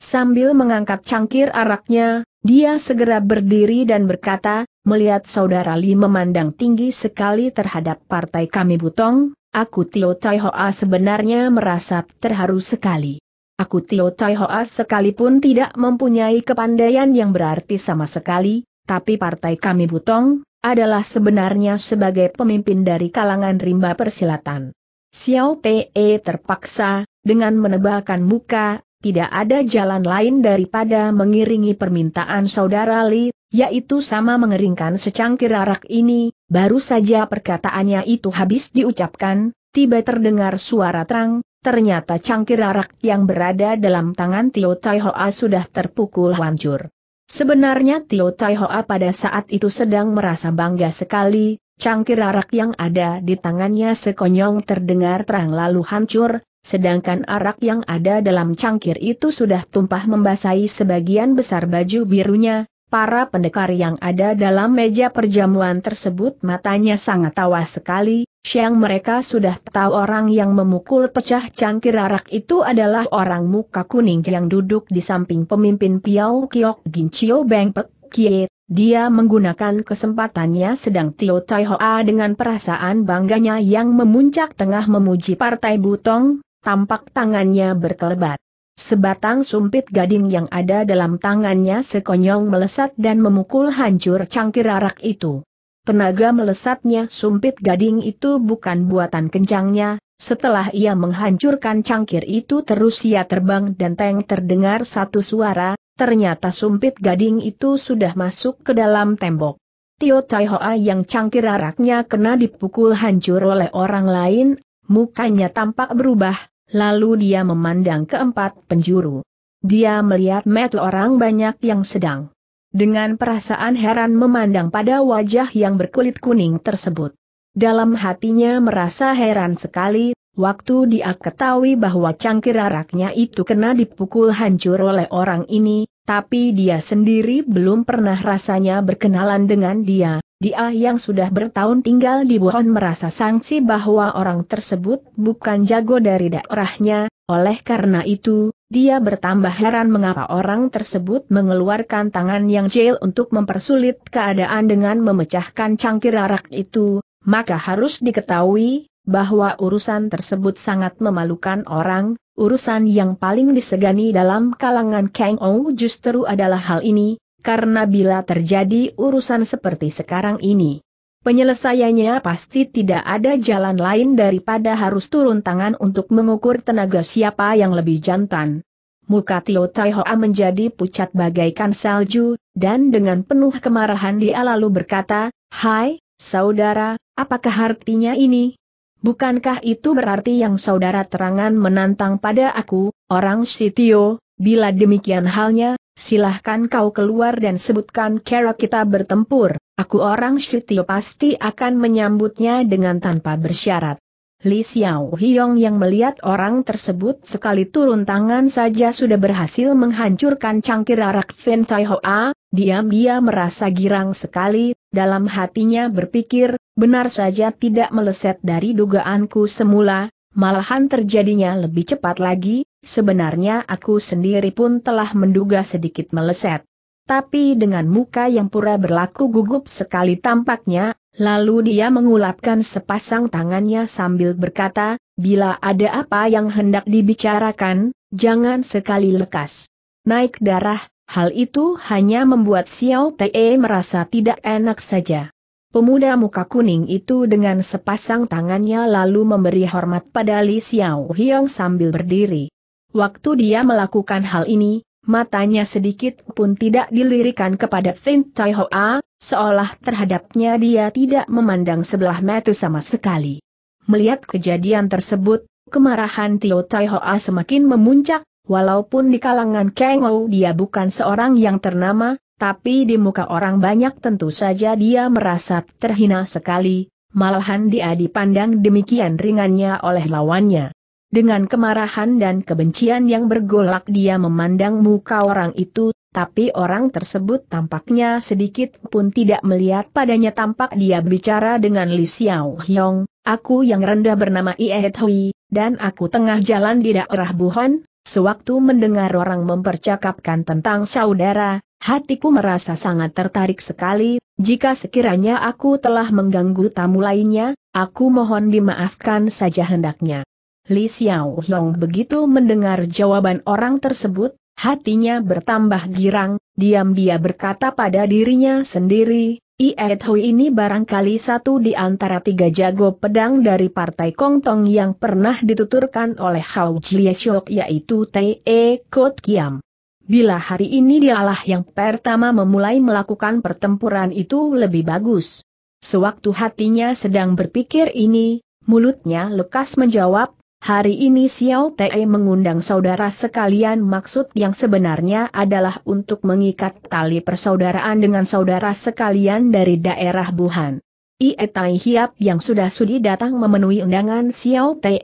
Sambil mengangkat cangkir araknya, dia segera berdiri dan berkata, melihat saudara Li memandang tinggi sekali terhadap partai kami Butong, aku Tio Tai Hoa sebenarnya merasa terharu sekali. Aku Tio Tai Hoa sekalipun tidak mempunyai kepandaian yang berarti sama sekali, tapi partai kami Butong, adalah sebenarnya sebagai pemimpin dari kalangan rimba persilatan. Xiao Pe terpaksa, dengan menebalkan muka, tidak ada jalan lain daripada mengiringi permintaan saudara Li, yaitu sama mengeringkan secangkir arak ini, baru saja perkataannya itu habis diucapkan, tiba terdengar suara terang, ternyata cangkir arak yang berada dalam tangan Tio Tai Hoa sudah terpukul hancur. Sebenarnya Tio Tai Hoa pada saat itu sedang merasa bangga sekali, cangkir arak yang ada di tangannya sekonyong terdengar terang lalu hancur, sedangkan arak yang ada dalam cangkir itu sudah tumpah membasahi sebagian besar baju birunya, Para pendekar yang ada dalam meja perjamuan tersebut matanya sangat tawa sekali, siang mereka sudah tahu orang yang memukul pecah cangkir arak itu adalah orang muka kuning yang duduk di samping pemimpin Piao Kiok Gincio Beng Kie. Dia menggunakan kesempatannya sedang Tio Tai Hoa dengan perasaan bangganya yang memuncak tengah memuji partai Butong, tampak tangannya berkelebat. Sebatang sumpit gading yang ada dalam tangannya sekonyong melesat dan memukul hancur cangkir arak itu. Tenaga melesatnya sumpit gading itu bukan buatan kencangnya, setelah ia menghancurkan cangkir itu terus ia terbang dan teng terdengar satu suara, ternyata sumpit gading itu sudah masuk ke dalam tembok. Tio Tai Hoa yang cangkir araknya kena dipukul hancur oleh orang lain, mukanya tampak berubah, Lalu dia memandang keempat penjuru. Dia melihat metu orang banyak yang sedang. Dengan perasaan heran memandang pada wajah yang berkulit kuning tersebut. Dalam hatinya merasa heran sekali, waktu dia ketahui bahwa cangkir araknya itu kena dipukul hancur oleh orang ini, tapi dia sendiri belum pernah rasanya berkenalan dengan dia, dia ah yang sudah bertahun tinggal di Wuhan merasa sangsi bahwa orang tersebut bukan jago dari daerahnya, oleh karena itu, dia bertambah heran mengapa orang tersebut mengeluarkan tangan yang jail untuk mempersulit keadaan dengan memecahkan cangkir arak itu, maka harus diketahui, bahwa urusan tersebut sangat memalukan orang, urusan yang paling disegani dalam kalangan Kang Ou justru adalah hal ini, karena bila terjadi urusan seperti sekarang ini, penyelesaiannya pasti tidak ada jalan lain daripada harus turun tangan untuk mengukur tenaga siapa yang lebih jantan. Muka Tio Tai Hoa menjadi pucat bagaikan salju, dan dengan penuh kemarahan dia lalu berkata, Hai, saudara, apakah artinya ini? Bukankah itu berarti yang saudara terangan menantang pada aku, orang Sitio, bila demikian halnya, silahkan kau keluar dan sebutkan cara kita bertempur, aku orang Shitio pasti akan menyambutnya dengan tanpa bersyarat. Li Xiao Hiong yang melihat orang tersebut sekali turun tangan saja sudah berhasil menghancurkan cangkir arak Fen Tai Hoa, diam-diam merasa girang sekali, dalam hatinya berpikir, benar saja tidak meleset dari dugaanku semula, malahan terjadinya lebih cepat lagi, Sebenarnya aku sendiri pun telah menduga sedikit meleset. Tapi dengan muka yang pura berlaku gugup sekali tampaknya, lalu dia mengulapkan sepasang tangannya sambil berkata, bila ada apa yang hendak dibicarakan, jangan sekali lekas. Naik darah, hal itu hanya membuat Xiao Te merasa tidak enak saja. Pemuda muka kuning itu dengan sepasang tangannya lalu memberi hormat pada Li Xiao Hiong sambil berdiri. Waktu dia melakukan hal ini, matanya sedikit pun tidak dilirikan kepada Feng Tai Hoa, seolah terhadapnya dia tidak memandang sebelah mata sama sekali. Melihat kejadian tersebut, kemarahan Tio Tai Hoa semakin memuncak, walaupun di kalangan Kang Ou dia bukan seorang yang ternama, tapi di muka orang banyak tentu saja dia merasa terhina sekali, malahan dia dipandang demikian ringannya oleh lawannya. Dengan kemarahan dan kebencian yang bergolak dia memandang muka orang itu, tapi orang tersebut tampaknya sedikit pun tidak melihat padanya tampak dia bicara dengan Li Xiao Hyong, aku yang rendah bernama Ie Hui, dan aku tengah jalan di daerah Buhan, sewaktu mendengar orang mempercakapkan tentang saudara, hatiku merasa sangat tertarik sekali, jika sekiranya aku telah mengganggu tamu lainnya, aku mohon dimaafkan saja hendaknya. Li Xiao Long begitu mendengar jawaban orang tersebut, hatinya bertambah girang, diam dia berkata pada dirinya sendiri, Iet Hui ini barangkali satu di antara tiga jago pedang dari partai Kongtong yang pernah dituturkan oleh Hao Shok yaitu Te e Kot Kiam. Bila hari ini dialah yang pertama memulai melakukan pertempuran itu lebih bagus. Sewaktu hatinya sedang berpikir ini, mulutnya lekas menjawab, Hari ini Xiao Te mengundang saudara sekalian maksud yang sebenarnya adalah untuk mengikat tali persaudaraan dengan saudara sekalian dari daerah Wuhan. Ie Tai Hiap yang sudah sudi datang memenuhi undangan Xiao Te,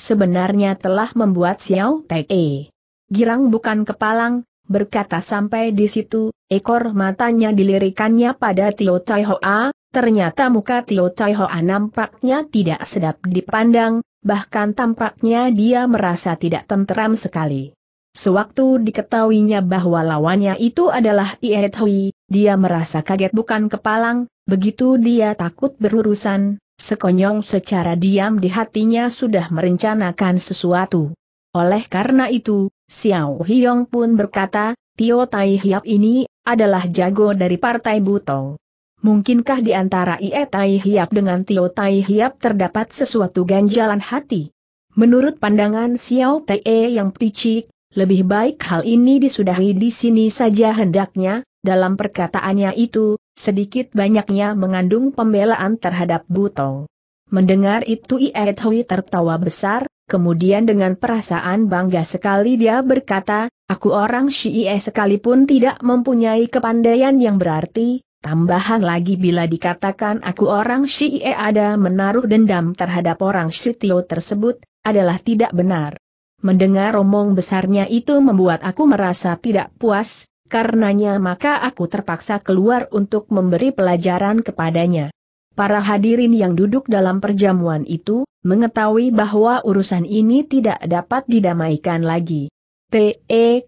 sebenarnya telah membuat Xiao Te. Girang bukan kepalang, berkata sampai di situ, ekor matanya dilirikannya pada Tio Tai Hoa, ternyata muka Tio Tai Hoa nampaknya tidak sedap dipandang, bahkan tampaknya dia merasa tidak tenteram sekali. Sewaktu diketahuinya bahwa lawannya itu adalah Iet Hui, dia merasa kaget bukan kepalang, begitu dia takut berurusan, sekonyong secara diam di hatinya sudah merencanakan sesuatu. Oleh karena itu, Xiao Hiong pun berkata, Tio Tai Hiap ini adalah jago dari Partai Butong mungkinkah di antara Ie Tai Hiap dengan Tio Tai Hiap terdapat sesuatu ganjalan hati? Menurut pandangan Xiao Te yang picik, lebih baik hal ini disudahi di sini saja hendaknya, dalam perkataannya itu, sedikit banyaknya mengandung pembelaan terhadap Butong. Mendengar itu Ie Hui tertawa besar, Kemudian dengan perasaan bangga sekali dia berkata, aku orang Xie sekalipun tidak mempunyai kepandaian yang berarti, Tambahan lagi bila dikatakan aku orang Syi'e ada menaruh dendam terhadap orang Shitio tersebut, adalah tidak benar. Mendengar romong besarnya itu membuat aku merasa tidak puas, karenanya maka aku terpaksa keluar untuk memberi pelajaran kepadanya. Para hadirin yang duduk dalam perjamuan itu, mengetahui bahwa urusan ini tidak dapat didamaikan lagi. Te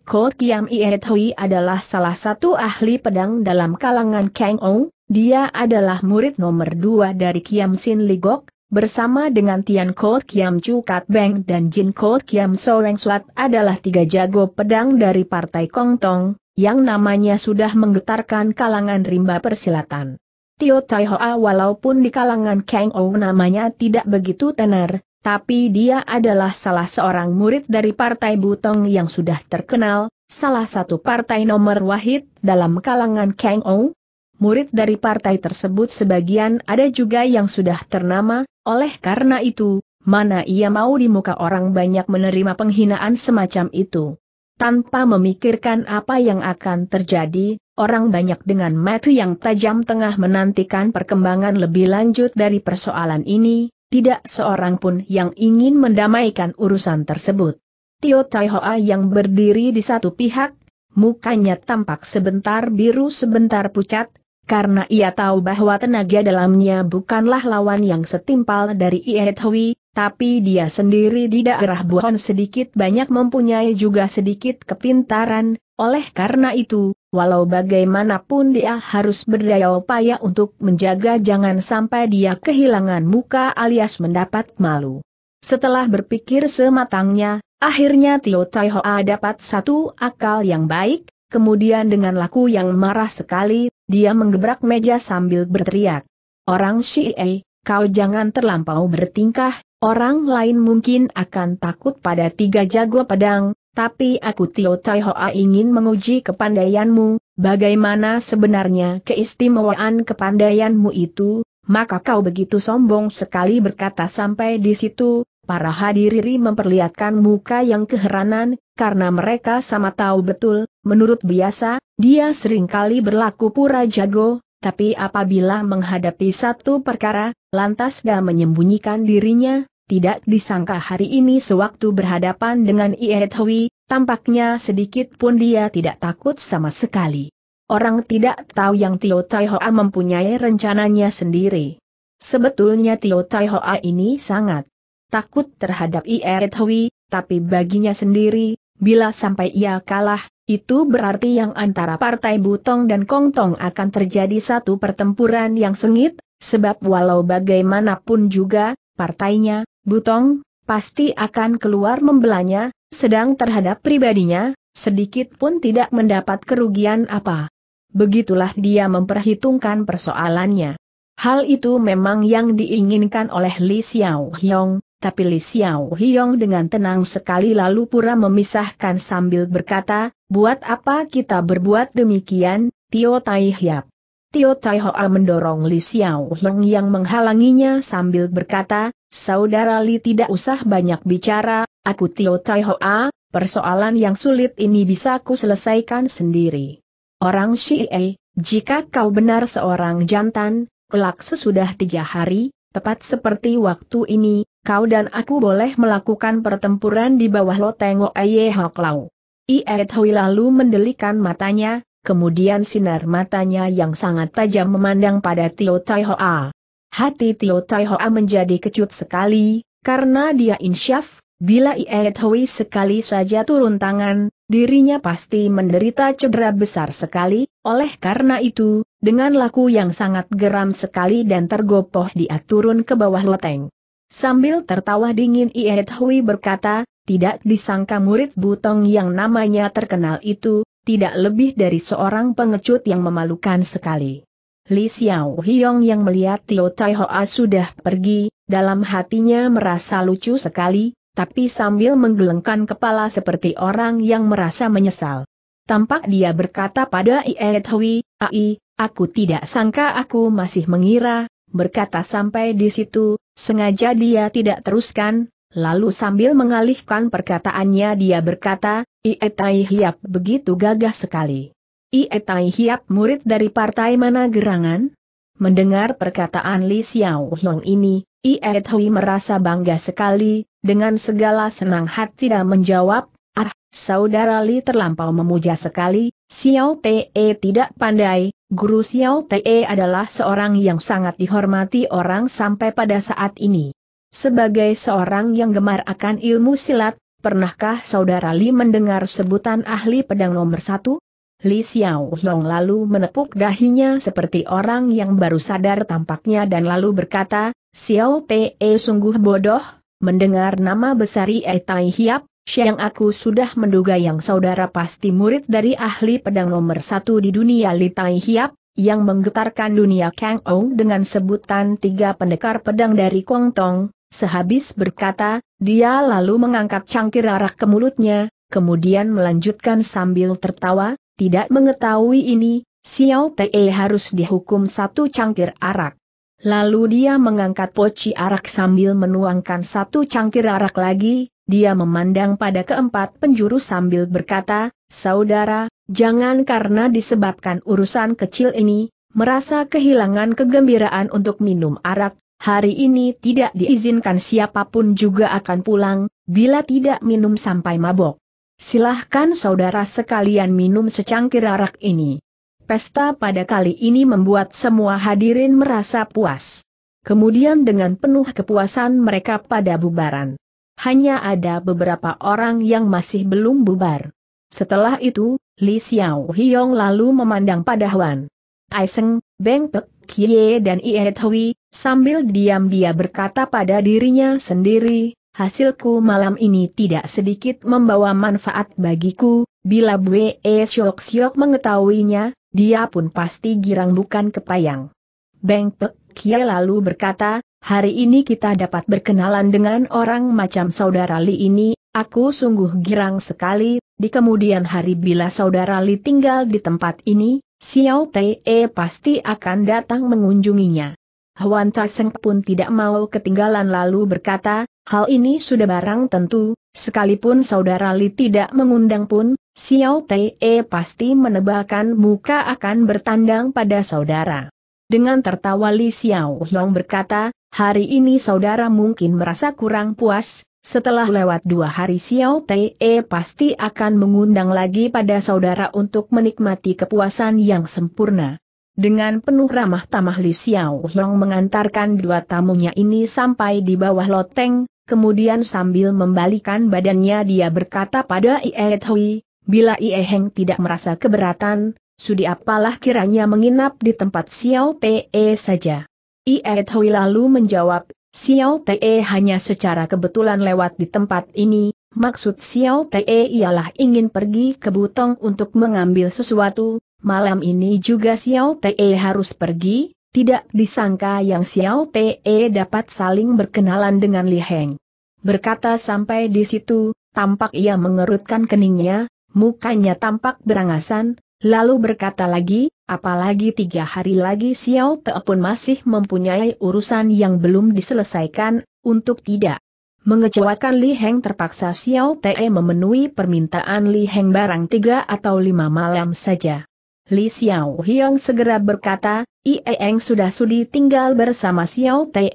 Ko Kiam Ie Hui adalah salah satu ahli pedang dalam kalangan Kang Ong, dia adalah murid nomor dua dari Kiam Sin Ligok, bersama dengan Tian Ko Kiam Chu Kat Beng dan Jin Ko Kiam Soeng Suat adalah tiga jago pedang dari Partai Kong Tong, yang namanya sudah menggetarkan kalangan rimba persilatan. Tio Tai Hoa walaupun di kalangan Kang Ong namanya tidak begitu tenar, tapi dia adalah salah seorang murid dari Partai Butong yang sudah terkenal, salah satu partai nomor wahid dalam kalangan Kang Ou. Murid dari partai tersebut sebagian ada juga yang sudah ternama, oleh karena itu, mana ia mau di muka orang banyak menerima penghinaan semacam itu. Tanpa memikirkan apa yang akan terjadi, orang banyak dengan mata yang tajam tengah menantikan perkembangan lebih lanjut dari persoalan ini, tidak seorang pun yang ingin mendamaikan urusan tersebut. Tio Tai Hoa yang berdiri di satu pihak, mukanya tampak sebentar biru sebentar pucat, karena ia tahu bahwa tenaga dalamnya bukanlah lawan yang setimpal dari Ie Hui, tapi dia sendiri di daerah Buhon sedikit banyak mempunyai juga sedikit kepintaran, oleh karena itu, walau bagaimanapun dia harus berdaya upaya untuk menjaga jangan sampai dia kehilangan muka alias mendapat malu. Setelah berpikir sematangnya, akhirnya Tio Tai Hoa dapat satu akal yang baik, kemudian dengan laku yang marah sekali, dia menggebrak meja sambil berteriak. Orang Shie, kau jangan terlampau bertingkah, orang lain mungkin akan takut pada tiga jago pedang, tapi aku Tio Tai Hoa ingin menguji kepandaianmu, bagaimana sebenarnya keistimewaan kepandaianmu itu, maka kau begitu sombong sekali berkata sampai di situ, para hadiriri memperlihatkan muka yang keheranan, karena mereka sama tahu betul, menurut biasa, dia seringkali berlaku pura jago, tapi apabila menghadapi satu perkara, lantas dia menyembunyikan dirinya, tidak disangka hari ini sewaktu berhadapan dengan Ie Hui, tampaknya sedikit pun dia tidak takut sama sekali. Orang tidak tahu yang Tio Tai Hoa mempunyai rencananya sendiri. Sebetulnya Tio Tai Hoa ini sangat takut terhadap Ie Hui, tapi baginya sendiri, bila sampai ia kalah, itu berarti yang antara Partai Butong dan Kongtong akan terjadi satu pertempuran yang sengit, sebab walau bagaimanapun juga, partainya, Butong, pasti akan keluar membelanya, sedang terhadap pribadinya, sedikit pun tidak mendapat kerugian apa. Begitulah dia memperhitungkan persoalannya. Hal itu memang yang diinginkan oleh Li Xiao Hyong, tapi Li Xiao Hyong dengan tenang sekali lalu pura memisahkan sambil berkata, buat apa kita berbuat demikian, Tio Tai Hiap. Tio Tai Hoa mendorong Li Xiao Hong yang menghalanginya sambil berkata, Saudara Li tidak usah banyak bicara, aku Tio Tai Hoa, persoalan yang sulit ini bisa ku selesaikan sendiri. Orang Xie, jika kau benar seorang jantan, kelak sesudah tiga hari, tepat seperti waktu ini, kau dan aku boleh melakukan pertempuran di bawah loteng Oye Hok Lau. Hui lalu mendelikan matanya, kemudian sinar matanya yang sangat tajam memandang pada Tio Tai Hoa. Hati Tio Tai Hoa menjadi kecut sekali, karena dia insyaf, bila Iet Hui sekali saja turun tangan, dirinya pasti menderita cedera besar sekali, oleh karena itu, dengan laku yang sangat geram sekali dan tergopoh dia turun ke bawah loteng. Sambil tertawa dingin Iet Hui berkata, tidak disangka murid Butong yang namanya terkenal itu, tidak lebih dari seorang pengecut yang memalukan sekali. Li Xiao Hiong yang melihat Tio Tai Hoa sudah pergi, dalam hatinya merasa lucu sekali, tapi sambil menggelengkan kepala seperti orang yang merasa menyesal. Tampak dia berkata pada Ie Hui, Ai, aku tidak sangka aku masih mengira, berkata sampai di situ, sengaja dia tidak teruskan, Lalu sambil mengalihkan perkataannya dia berkata, Ietai Hiap begitu gagah sekali. Ietai Hiap murid dari partai mana gerangan? Mendengar perkataan Li Xiao Long ini, Ietai merasa bangga sekali, dengan segala senang hati dan menjawab, Ah, saudara Li terlampau memuja sekali, Xiao Te tidak pandai, guru Xiao Te adalah seorang yang sangat dihormati orang sampai pada saat ini. Sebagai seorang yang gemar akan ilmu silat, pernahkah saudara Li mendengar sebutan ahli pedang nomor satu? Li Xiao Long lalu menepuk dahinya seperti orang yang baru sadar tampaknya dan lalu berkata, Xiao Pe sungguh bodoh, mendengar nama besar Ie Tai Hiap, yang aku sudah menduga yang saudara pasti murid dari ahli pedang nomor satu di dunia Li Tai Hiap, yang menggetarkan dunia Kang Ou dengan sebutan tiga pendekar pedang dari Kong Tong, sehabis berkata, dia lalu mengangkat cangkir arak ke mulutnya, kemudian melanjutkan sambil tertawa, tidak mengetahui ini, Xiao Te harus dihukum satu cangkir arak. Lalu dia mengangkat poci arak sambil menuangkan satu cangkir arak lagi, dia memandang pada keempat penjuru sambil berkata, Saudara, Jangan karena disebabkan urusan kecil ini, merasa kehilangan kegembiraan untuk minum arak, hari ini tidak diizinkan siapapun juga akan pulang, bila tidak minum sampai mabok. Silahkan saudara sekalian minum secangkir arak ini. Pesta pada kali ini membuat semua hadirin merasa puas. Kemudian dengan penuh kepuasan mereka pada bubaran. Hanya ada beberapa orang yang masih belum bubar. Setelah itu, Li Xiao Hiong lalu memandang pada Huan. Aiseng, Beng Pek, Kie dan Ie Hui, sambil diam dia berkata pada dirinya sendiri, hasilku malam ini tidak sedikit membawa manfaat bagiku, bila Bue e Siok Siok mengetahuinya, dia pun pasti girang bukan kepayang. Beng Pek Kie lalu berkata, hari ini kita dapat berkenalan dengan orang macam saudara Li ini, aku sungguh girang sekali, di kemudian hari bila saudara Li tinggal di tempat ini, Xiao E pasti akan datang mengunjunginya. Huan Taseng pun tidak mau ketinggalan lalu berkata, hal ini sudah barang tentu, sekalipun saudara Li tidak mengundang pun, Xiao E pasti menebalkan muka akan bertandang pada saudara. Dengan tertawa Li Xiao Long berkata, hari ini saudara mungkin merasa kurang puas, setelah lewat dua hari Xiao Tei e pasti akan mengundang lagi pada saudara untuk menikmati kepuasan yang sempurna. Dengan penuh ramah tamah Li Xiao Long mengantarkan dua tamunya ini sampai di bawah loteng, kemudian sambil membalikan badannya dia berkata pada Ie Hui, bila Ie Heng tidak merasa keberatan, sudi apalah kiranya menginap di tempat Xiao Pe saja. Ie Hui lalu menjawab, Xiao Te hanya secara kebetulan lewat di tempat ini, maksud Xiao Te ialah ingin pergi ke Butong untuk mengambil sesuatu, malam ini juga Xiao Te harus pergi, tidak disangka yang Xiao Te dapat saling berkenalan dengan Li Heng. Berkata sampai di situ, tampak ia mengerutkan keningnya, mukanya tampak berangasan, Lalu berkata lagi, apalagi tiga hari lagi Xiao Te pun masih mempunyai urusan yang belum diselesaikan, untuk tidak mengecewakan Li Heng terpaksa Xiao Te memenuhi permintaan Li Heng barang tiga atau lima malam saja. Li Xiao Hiong segera berkata, Ie Eng sudah sudi tinggal bersama Xiao Te,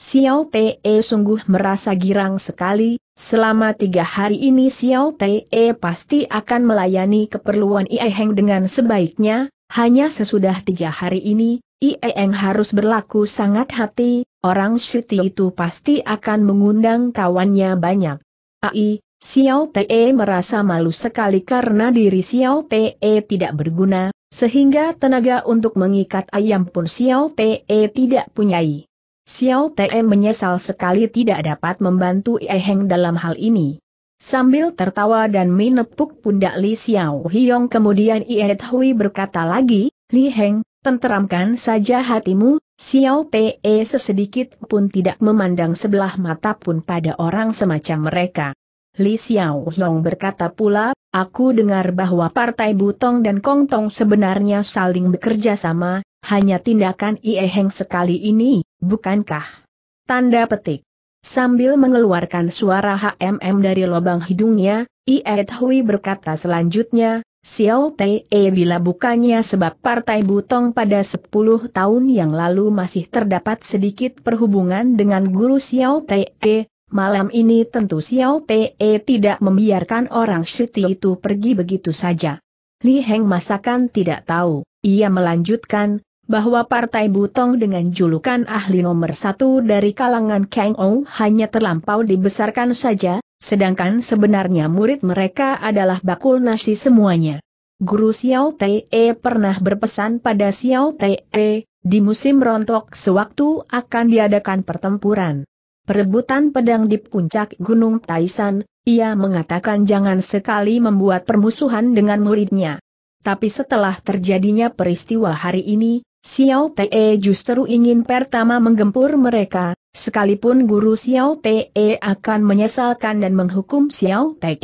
Xiao Te sungguh merasa girang sekali, Selama tiga hari ini Xiao Te pasti akan melayani keperluan Ie Heng dengan sebaiknya, hanya sesudah tiga hari ini, Ie Heng harus berlaku sangat hati, orang Siti itu pasti akan mengundang kawannya banyak. Ai, Xiao Te merasa malu sekali karena diri Xiao Te tidak berguna, sehingga tenaga untuk mengikat ayam pun Xiao Te tidak punyai. Xiao Te menyesal sekali tidak dapat membantu Eheng dalam hal ini. Sambil tertawa dan menepuk pundak Li Xiao Hiong kemudian Ie Hui berkata lagi, Li Heng, tenteramkan saja hatimu, Xiao Te sesedikit pun tidak memandang sebelah mata pun pada orang semacam mereka. Li Xiao Hiong berkata pula, aku dengar bahwa partai Butong dan Kongtong sebenarnya saling bekerja sama, hanya tindakan Ie Heng sekali ini, Bukankah? Tanda petik. Sambil mengeluarkan suara HMM dari lubang hidungnya, Iet Hui berkata selanjutnya, Xiao Pei eh, bila bukannya sebab Partai Butong pada 10 tahun yang lalu masih terdapat sedikit perhubungan dengan guru Xiao Pei, eh, malam ini tentu Xiao Pei eh, tidak membiarkan orang Siti itu pergi begitu saja. Li Heng masakan tidak tahu, ia melanjutkan, bahwa Partai Butong dengan julukan ahli nomor satu dari kalangan Kang Ou hanya terlampau dibesarkan saja, sedangkan sebenarnya murid mereka adalah bakul nasi semuanya. Guru Xiao Te pernah berpesan pada Xiao Te, di musim rontok sewaktu akan diadakan pertempuran. Perebutan pedang di puncak Gunung Taisan, ia mengatakan jangan sekali membuat permusuhan dengan muridnya. Tapi setelah terjadinya peristiwa hari ini, Xiao Te justru ingin pertama menggempur mereka, sekalipun guru Xiao Te akan menyesalkan dan menghukum Xiao Te.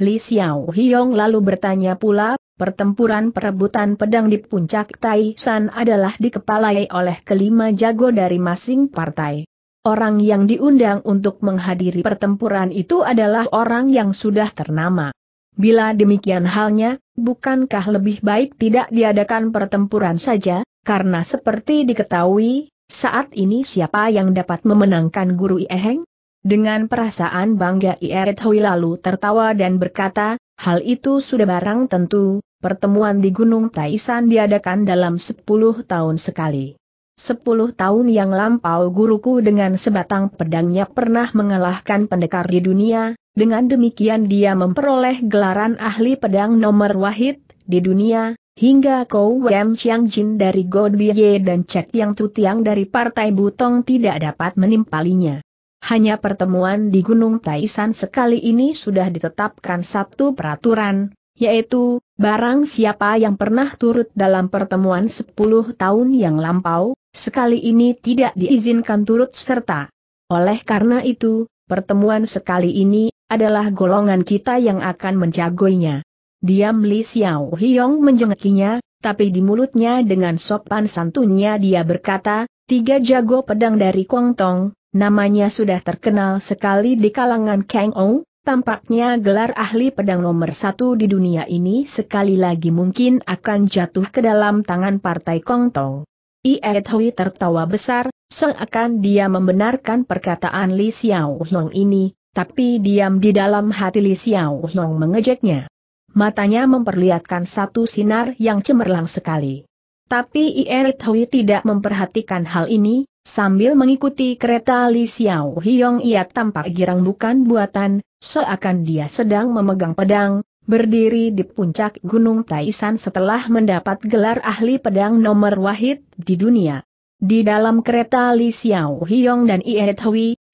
Li Xiao Hiong lalu bertanya pula, pertempuran perebutan pedang di puncak Tai Shan adalah dikepalai oleh kelima jago dari masing partai. Orang yang diundang untuk menghadiri pertempuran itu adalah orang yang sudah ternama. Bila demikian halnya, bukankah lebih baik tidak diadakan pertempuran saja, karena seperti diketahui, saat ini siapa yang dapat memenangkan Guru Ieheng? Dengan perasaan bangga Ieret Hui lalu tertawa dan berkata, hal itu sudah barang tentu, pertemuan di Gunung Taisan diadakan dalam 10 tahun sekali. Sepuluh tahun yang lampau guruku dengan sebatang pedangnya pernah mengalahkan pendekar di dunia, dengan demikian dia memperoleh gelaran ahli pedang nomor wahid di dunia, hingga Kou Wem Xiang Jin dari God Godbiye dan Cek Yang Tutiang dari Partai Butong tidak dapat menimpalinya. Hanya pertemuan di Gunung Taisan sekali ini sudah ditetapkan satu peraturan, yaitu, barang siapa yang pernah turut dalam pertemuan 10 tahun yang lampau, sekali ini tidak diizinkan turut serta. Oleh karena itu, Pertemuan sekali ini adalah golongan kita yang akan menjagoinya. Diam Li Xiao Hiong menjengkinya, tapi di mulutnya dengan sopan santunnya dia berkata, tiga jago pedang dari Tong, namanya sudah terkenal sekali di kalangan Kang Ou, tampaknya gelar ahli pedang nomor satu di dunia ini sekali lagi mungkin akan jatuh ke dalam tangan partai Tong. Ie Hui tertawa besar, seakan dia membenarkan perkataan Li Xiao Long ini, tapi diam di dalam hati Li Xiao Long mengejeknya. Matanya memperlihatkan satu sinar yang cemerlang sekali. Tapi Ie tidak memperhatikan hal ini, sambil mengikuti kereta Li Xiao Hiong ia tampak girang bukan buatan, seakan dia sedang memegang pedang, berdiri di puncak Gunung Taisan setelah mendapat gelar ahli pedang nomor wahid di dunia. Di dalam kereta Li Xiao Hiong dan Ie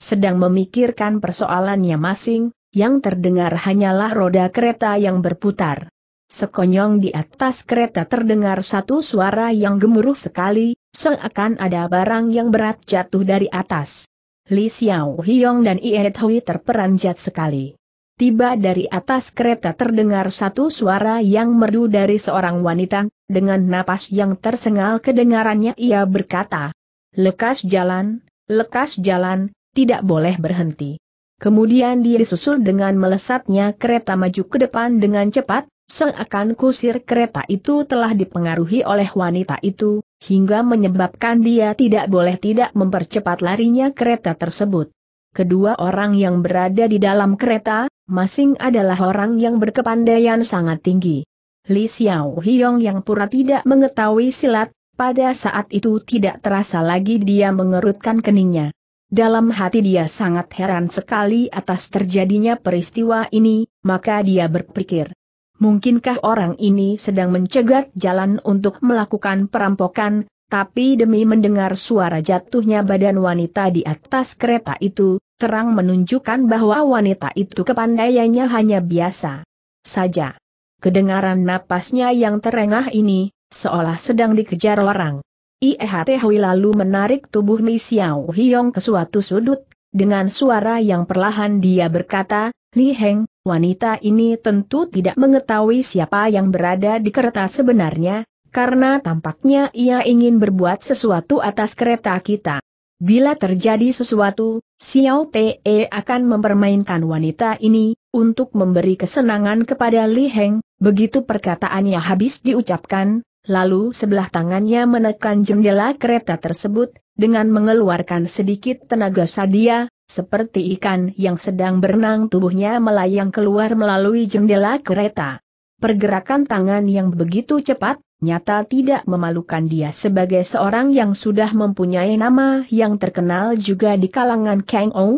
sedang memikirkan persoalannya masing, yang terdengar hanyalah roda kereta yang berputar. Sekonyong di atas kereta terdengar satu suara yang gemuruh sekali, seakan ada barang yang berat jatuh dari atas. Li Xiao Hiong dan Ie terperanjat sekali. Tiba dari atas kereta terdengar satu suara yang merdu dari seorang wanita, dengan napas yang tersengal kedengarannya ia berkata, Lekas jalan, lekas jalan, tidak boleh berhenti. Kemudian dia disusul dengan melesatnya kereta maju ke depan dengan cepat, seakan kusir kereta itu telah dipengaruhi oleh wanita itu, hingga menyebabkan dia tidak boleh tidak mempercepat larinya kereta tersebut. Kedua orang yang berada di dalam kereta, Masing adalah orang yang berkepandaian sangat tinggi. Li Xiao Hiong yang pura tidak mengetahui silat, pada saat itu tidak terasa lagi dia mengerutkan keningnya. Dalam hati dia sangat heran sekali atas terjadinya peristiwa ini, maka dia berpikir. Mungkinkah orang ini sedang mencegat jalan untuk melakukan perampokan, tapi demi mendengar suara jatuhnya badan wanita di atas kereta itu, terang menunjukkan bahwa wanita itu kepandaiannya hanya biasa saja. Kedengaran napasnya yang terengah ini, seolah sedang dikejar orang. IEHT Hui lalu menarik tubuh Mi Xiao Hiong ke suatu sudut, dengan suara yang perlahan dia berkata, Li Heng, wanita ini tentu tidak mengetahui siapa yang berada di kereta sebenarnya, karena tampaknya ia ingin berbuat sesuatu atas kereta kita. Bila terjadi sesuatu, Xiao Pe akan mempermainkan wanita ini, untuk memberi kesenangan kepada Li Heng, begitu perkataannya habis diucapkan, lalu sebelah tangannya menekan jendela kereta tersebut, dengan mengeluarkan sedikit tenaga sadia, seperti ikan yang sedang berenang tubuhnya melayang keluar melalui jendela kereta. Pergerakan tangan yang begitu cepat, nyata tidak memalukan dia sebagai seorang yang sudah mempunyai nama yang terkenal juga di kalangan Kang Ou.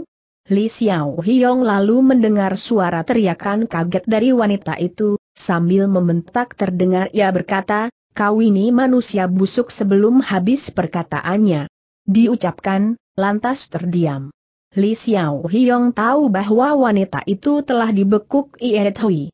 Li Xiao Hiong lalu mendengar suara teriakan kaget dari wanita itu, sambil membentak terdengar ia berkata, kau ini manusia busuk sebelum habis perkataannya. Diucapkan, lantas terdiam. Li Xiao Hiong tahu bahwa wanita itu telah dibekuk Ieret Hui.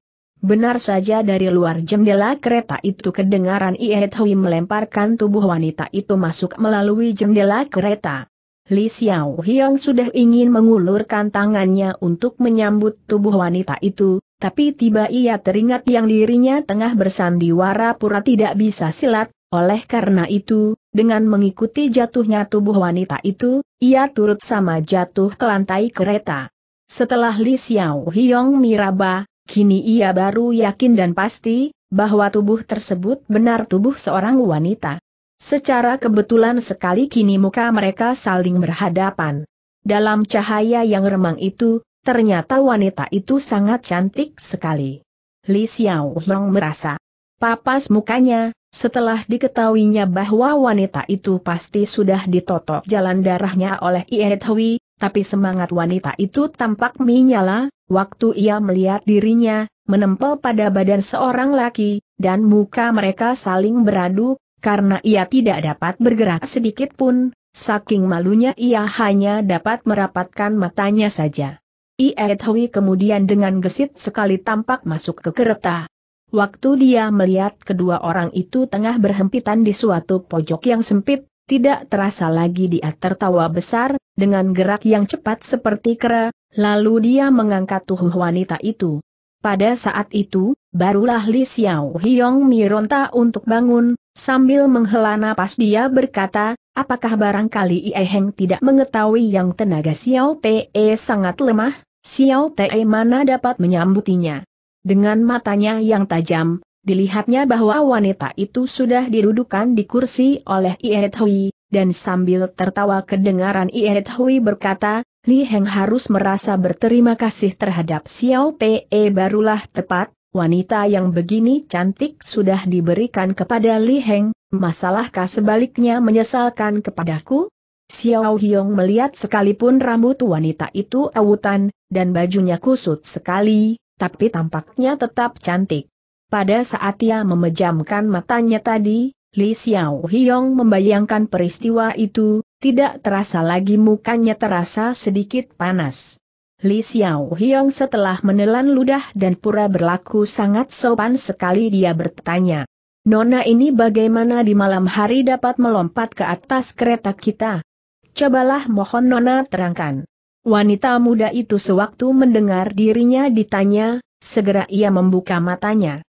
Benar saja dari luar jendela kereta itu kedengaran Iet Hui melemparkan tubuh wanita itu masuk melalui jendela kereta. Li Xiao Hiong sudah ingin mengulurkan tangannya untuk menyambut tubuh wanita itu, tapi tiba ia teringat yang dirinya tengah bersandiwara pura tidak bisa silat, oleh karena itu, dengan mengikuti jatuhnya tubuh wanita itu, ia turut sama jatuh ke lantai kereta. Setelah Li Xiao Hiong miraba, Kini ia baru yakin dan pasti, bahwa tubuh tersebut benar tubuh seorang wanita. Secara kebetulan sekali kini muka mereka saling berhadapan. Dalam cahaya yang remang itu, ternyata wanita itu sangat cantik sekali. Li Xiao Long merasa papas mukanya, setelah diketahuinya bahwa wanita itu pasti sudah ditotok jalan darahnya oleh Ie Hui, tapi semangat wanita itu tampak menyala, waktu ia melihat dirinya, menempel pada badan seorang laki, dan muka mereka saling beradu, karena ia tidak dapat bergerak sedikit pun, saking malunya ia hanya dapat merapatkan matanya saja. Iet Hui kemudian dengan gesit sekali tampak masuk ke kereta. Waktu dia melihat kedua orang itu tengah berhempitan di suatu pojok yang sempit, tidak terasa lagi dia tertawa besar, dengan gerak yang cepat seperti kera, lalu dia mengangkat tubuh wanita itu. Pada saat itu, barulah Li Xiao Hiong mironta untuk bangun, sambil menghela napas dia berkata, apakah barangkali Ie Heng tidak mengetahui yang tenaga Xiao Pe sangat lemah, Xiao Te mana dapat menyambutinya. Dengan matanya yang tajam, Dilihatnya bahwa wanita itu sudah didudukan di kursi oleh Iet Hui, dan sambil tertawa kedengaran Iet Hui berkata, Li Heng harus merasa berterima kasih terhadap Xiao Pe eh, barulah tepat, wanita yang begini cantik sudah diberikan kepada Li Heng, masalahkah sebaliknya menyesalkan kepadaku? Xiao Hiong melihat sekalipun rambut wanita itu awutan, dan bajunya kusut sekali, tapi tampaknya tetap cantik. Pada saat ia memejamkan matanya tadi, Li Xiao Hiong membayangkan peristiwa itu, tidak terasa lagi mukanya terasa sedikit panas. Li Xiao Hiong setelah menelan ludah dan pura berlaku sangat sopan sekali dia bertanya. Nona ini bagaimana di malam hari dapat melompat ke atas kereta kita? Cobalah mohon Nona terangkan. Wanita muda itu sewaktu mendengar dirinya ditanya, segera ia membuka matanya.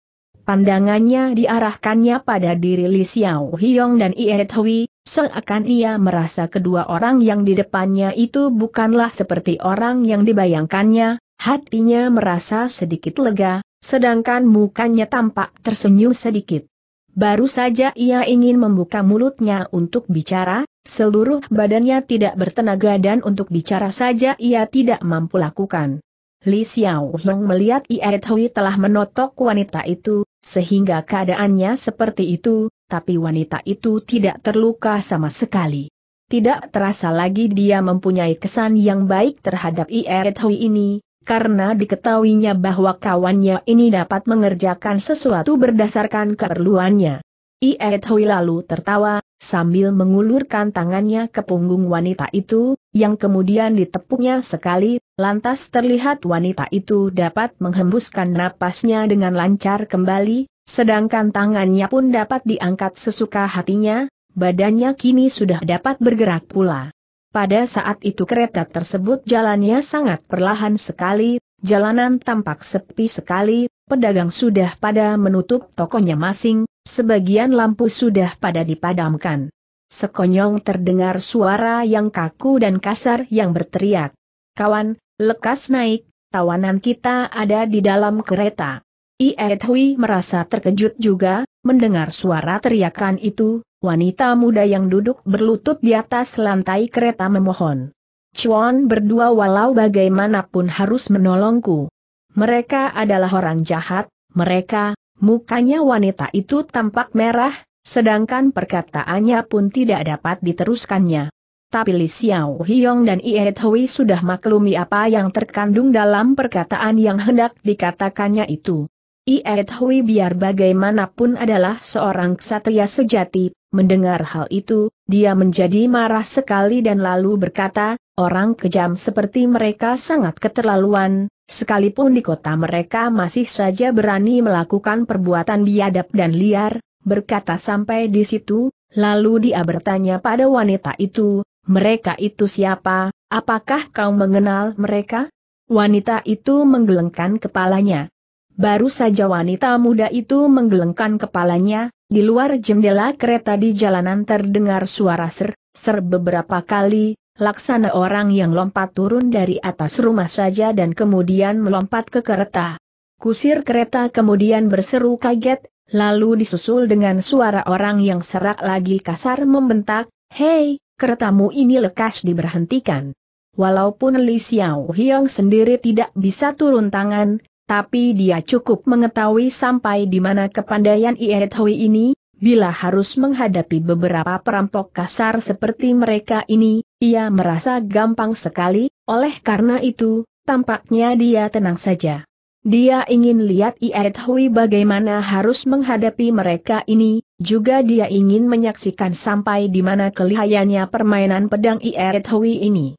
Pandangannya diarahkannya pada diri Li Xiao Hiong dan Ie Hui, seakan ia merasa kedua orang yang di depannya itu bukanlah seperti orang yang dibayangkannya, hatinya merasa sedikit lega, sedangkan mukanya tampak tersenyum sedikit. Baru saja ia ingin membuka mulutnya untuk bicara, seluruh badannya tidak bertenaga dan untuk bicara saja ia tidak mampu lakukan. Li Xiao Long melihat Ie Hui telah menotok wanita itu, sehingga keadaannya seperti itu, tapi wanita itu tidak terluka sama sekali. Tidak terasa lagi dia mempunyai kesan yang baik terhadap Ieret Hui ini, karena diketahuinya bahwa kawannya ini dapat mengerjakan sesuatu berdasarkan keperluannya. Ieret Hui lalu tertawa, Sambil mengulurkan tangannya ke punggung wanita itu, yang kemudian ditepuknya sekali, lantas terlihat wanita itu dapat menghembuskan napasnya dengan lancar kembali, sedangkan tangannya pun dapat diangkat sesuka hatinya, badannya kini sudah dapat bergerak pula. Pada saat itu kereta tersebut jalannya sangat perlahan sekali, jalanan tampak sepi sekali, pedagang sudah pada menutup tokonya masing, Sebagian lampu sudah pada dipadamkan. Sekonyong terdengar suara yang kaku dan kasar yang berteriak. Kawan, lekas naik, tawanan kita ada di dalam kereta. Iet Hui merasa terkejut juga, mendengar suara teriakan itu, wanita muda yang duduk berlutut di atas lantai kereta memohon. Chuan berdua walau bagaimanapun harus menolongku. Mereka adalah orang jahat, mereka, Mukanya wanita itu tampak merah, sedangkan perkataannya pun tidak dapat diteruskannya. Tapi Li Xiao Hiong dan Ie Hui sudah maklumi apa yang terkandung dalam perkataan yang hendak dikatakannya itu. Ie Hui biar bagaimanapun adalah seorang ksatria sejati, mendengar hal itu, dia menjadi marah sekali dan lalu berkata, orang kejam seperti mereka sangat keterlaluan, Sekalipun di kota mereka masih saja berani melakukan perbuatan biadab dan liar, berkata sampai di situ, lalu dia bertanya pada wanita itu, mereka itu siapa, apakah kau mengenal mereka? Wanita itu menggelengkan kepalanya. Baru saja wanita muda itu menggelengkan kepalanya, di luar jendela kereta di jalanan terdengar suara ser, ser beberapa kali, Laksana orang yang lompat turun dari atas rumah saja dan kemudian melompat ke kereta. Kusir kereta kemudian berseru kaget, lalu disusul dengan suara orang yang serak lagi kasar membentak, Hei, keretamu ini lekas diberhentikan. Walaupun Li Xiao Hiong sendiri tidak bisa turun tangan, tapi dia cukup mengetahui sampai di mana kepandaian Ie Hui ini, Bila harus menghadapi beberapa perampok kasar seperti mereka ini, ia merasa gampang sekali, oleh karena itu, tampaknya dia tenang saja. Dia ingin lihat Iet Hui bagaimana harus menghadapi mereka ini, juga dia ingin menyaksikan sampai di mana kelihayannya permainan pedang Iet Hui ini.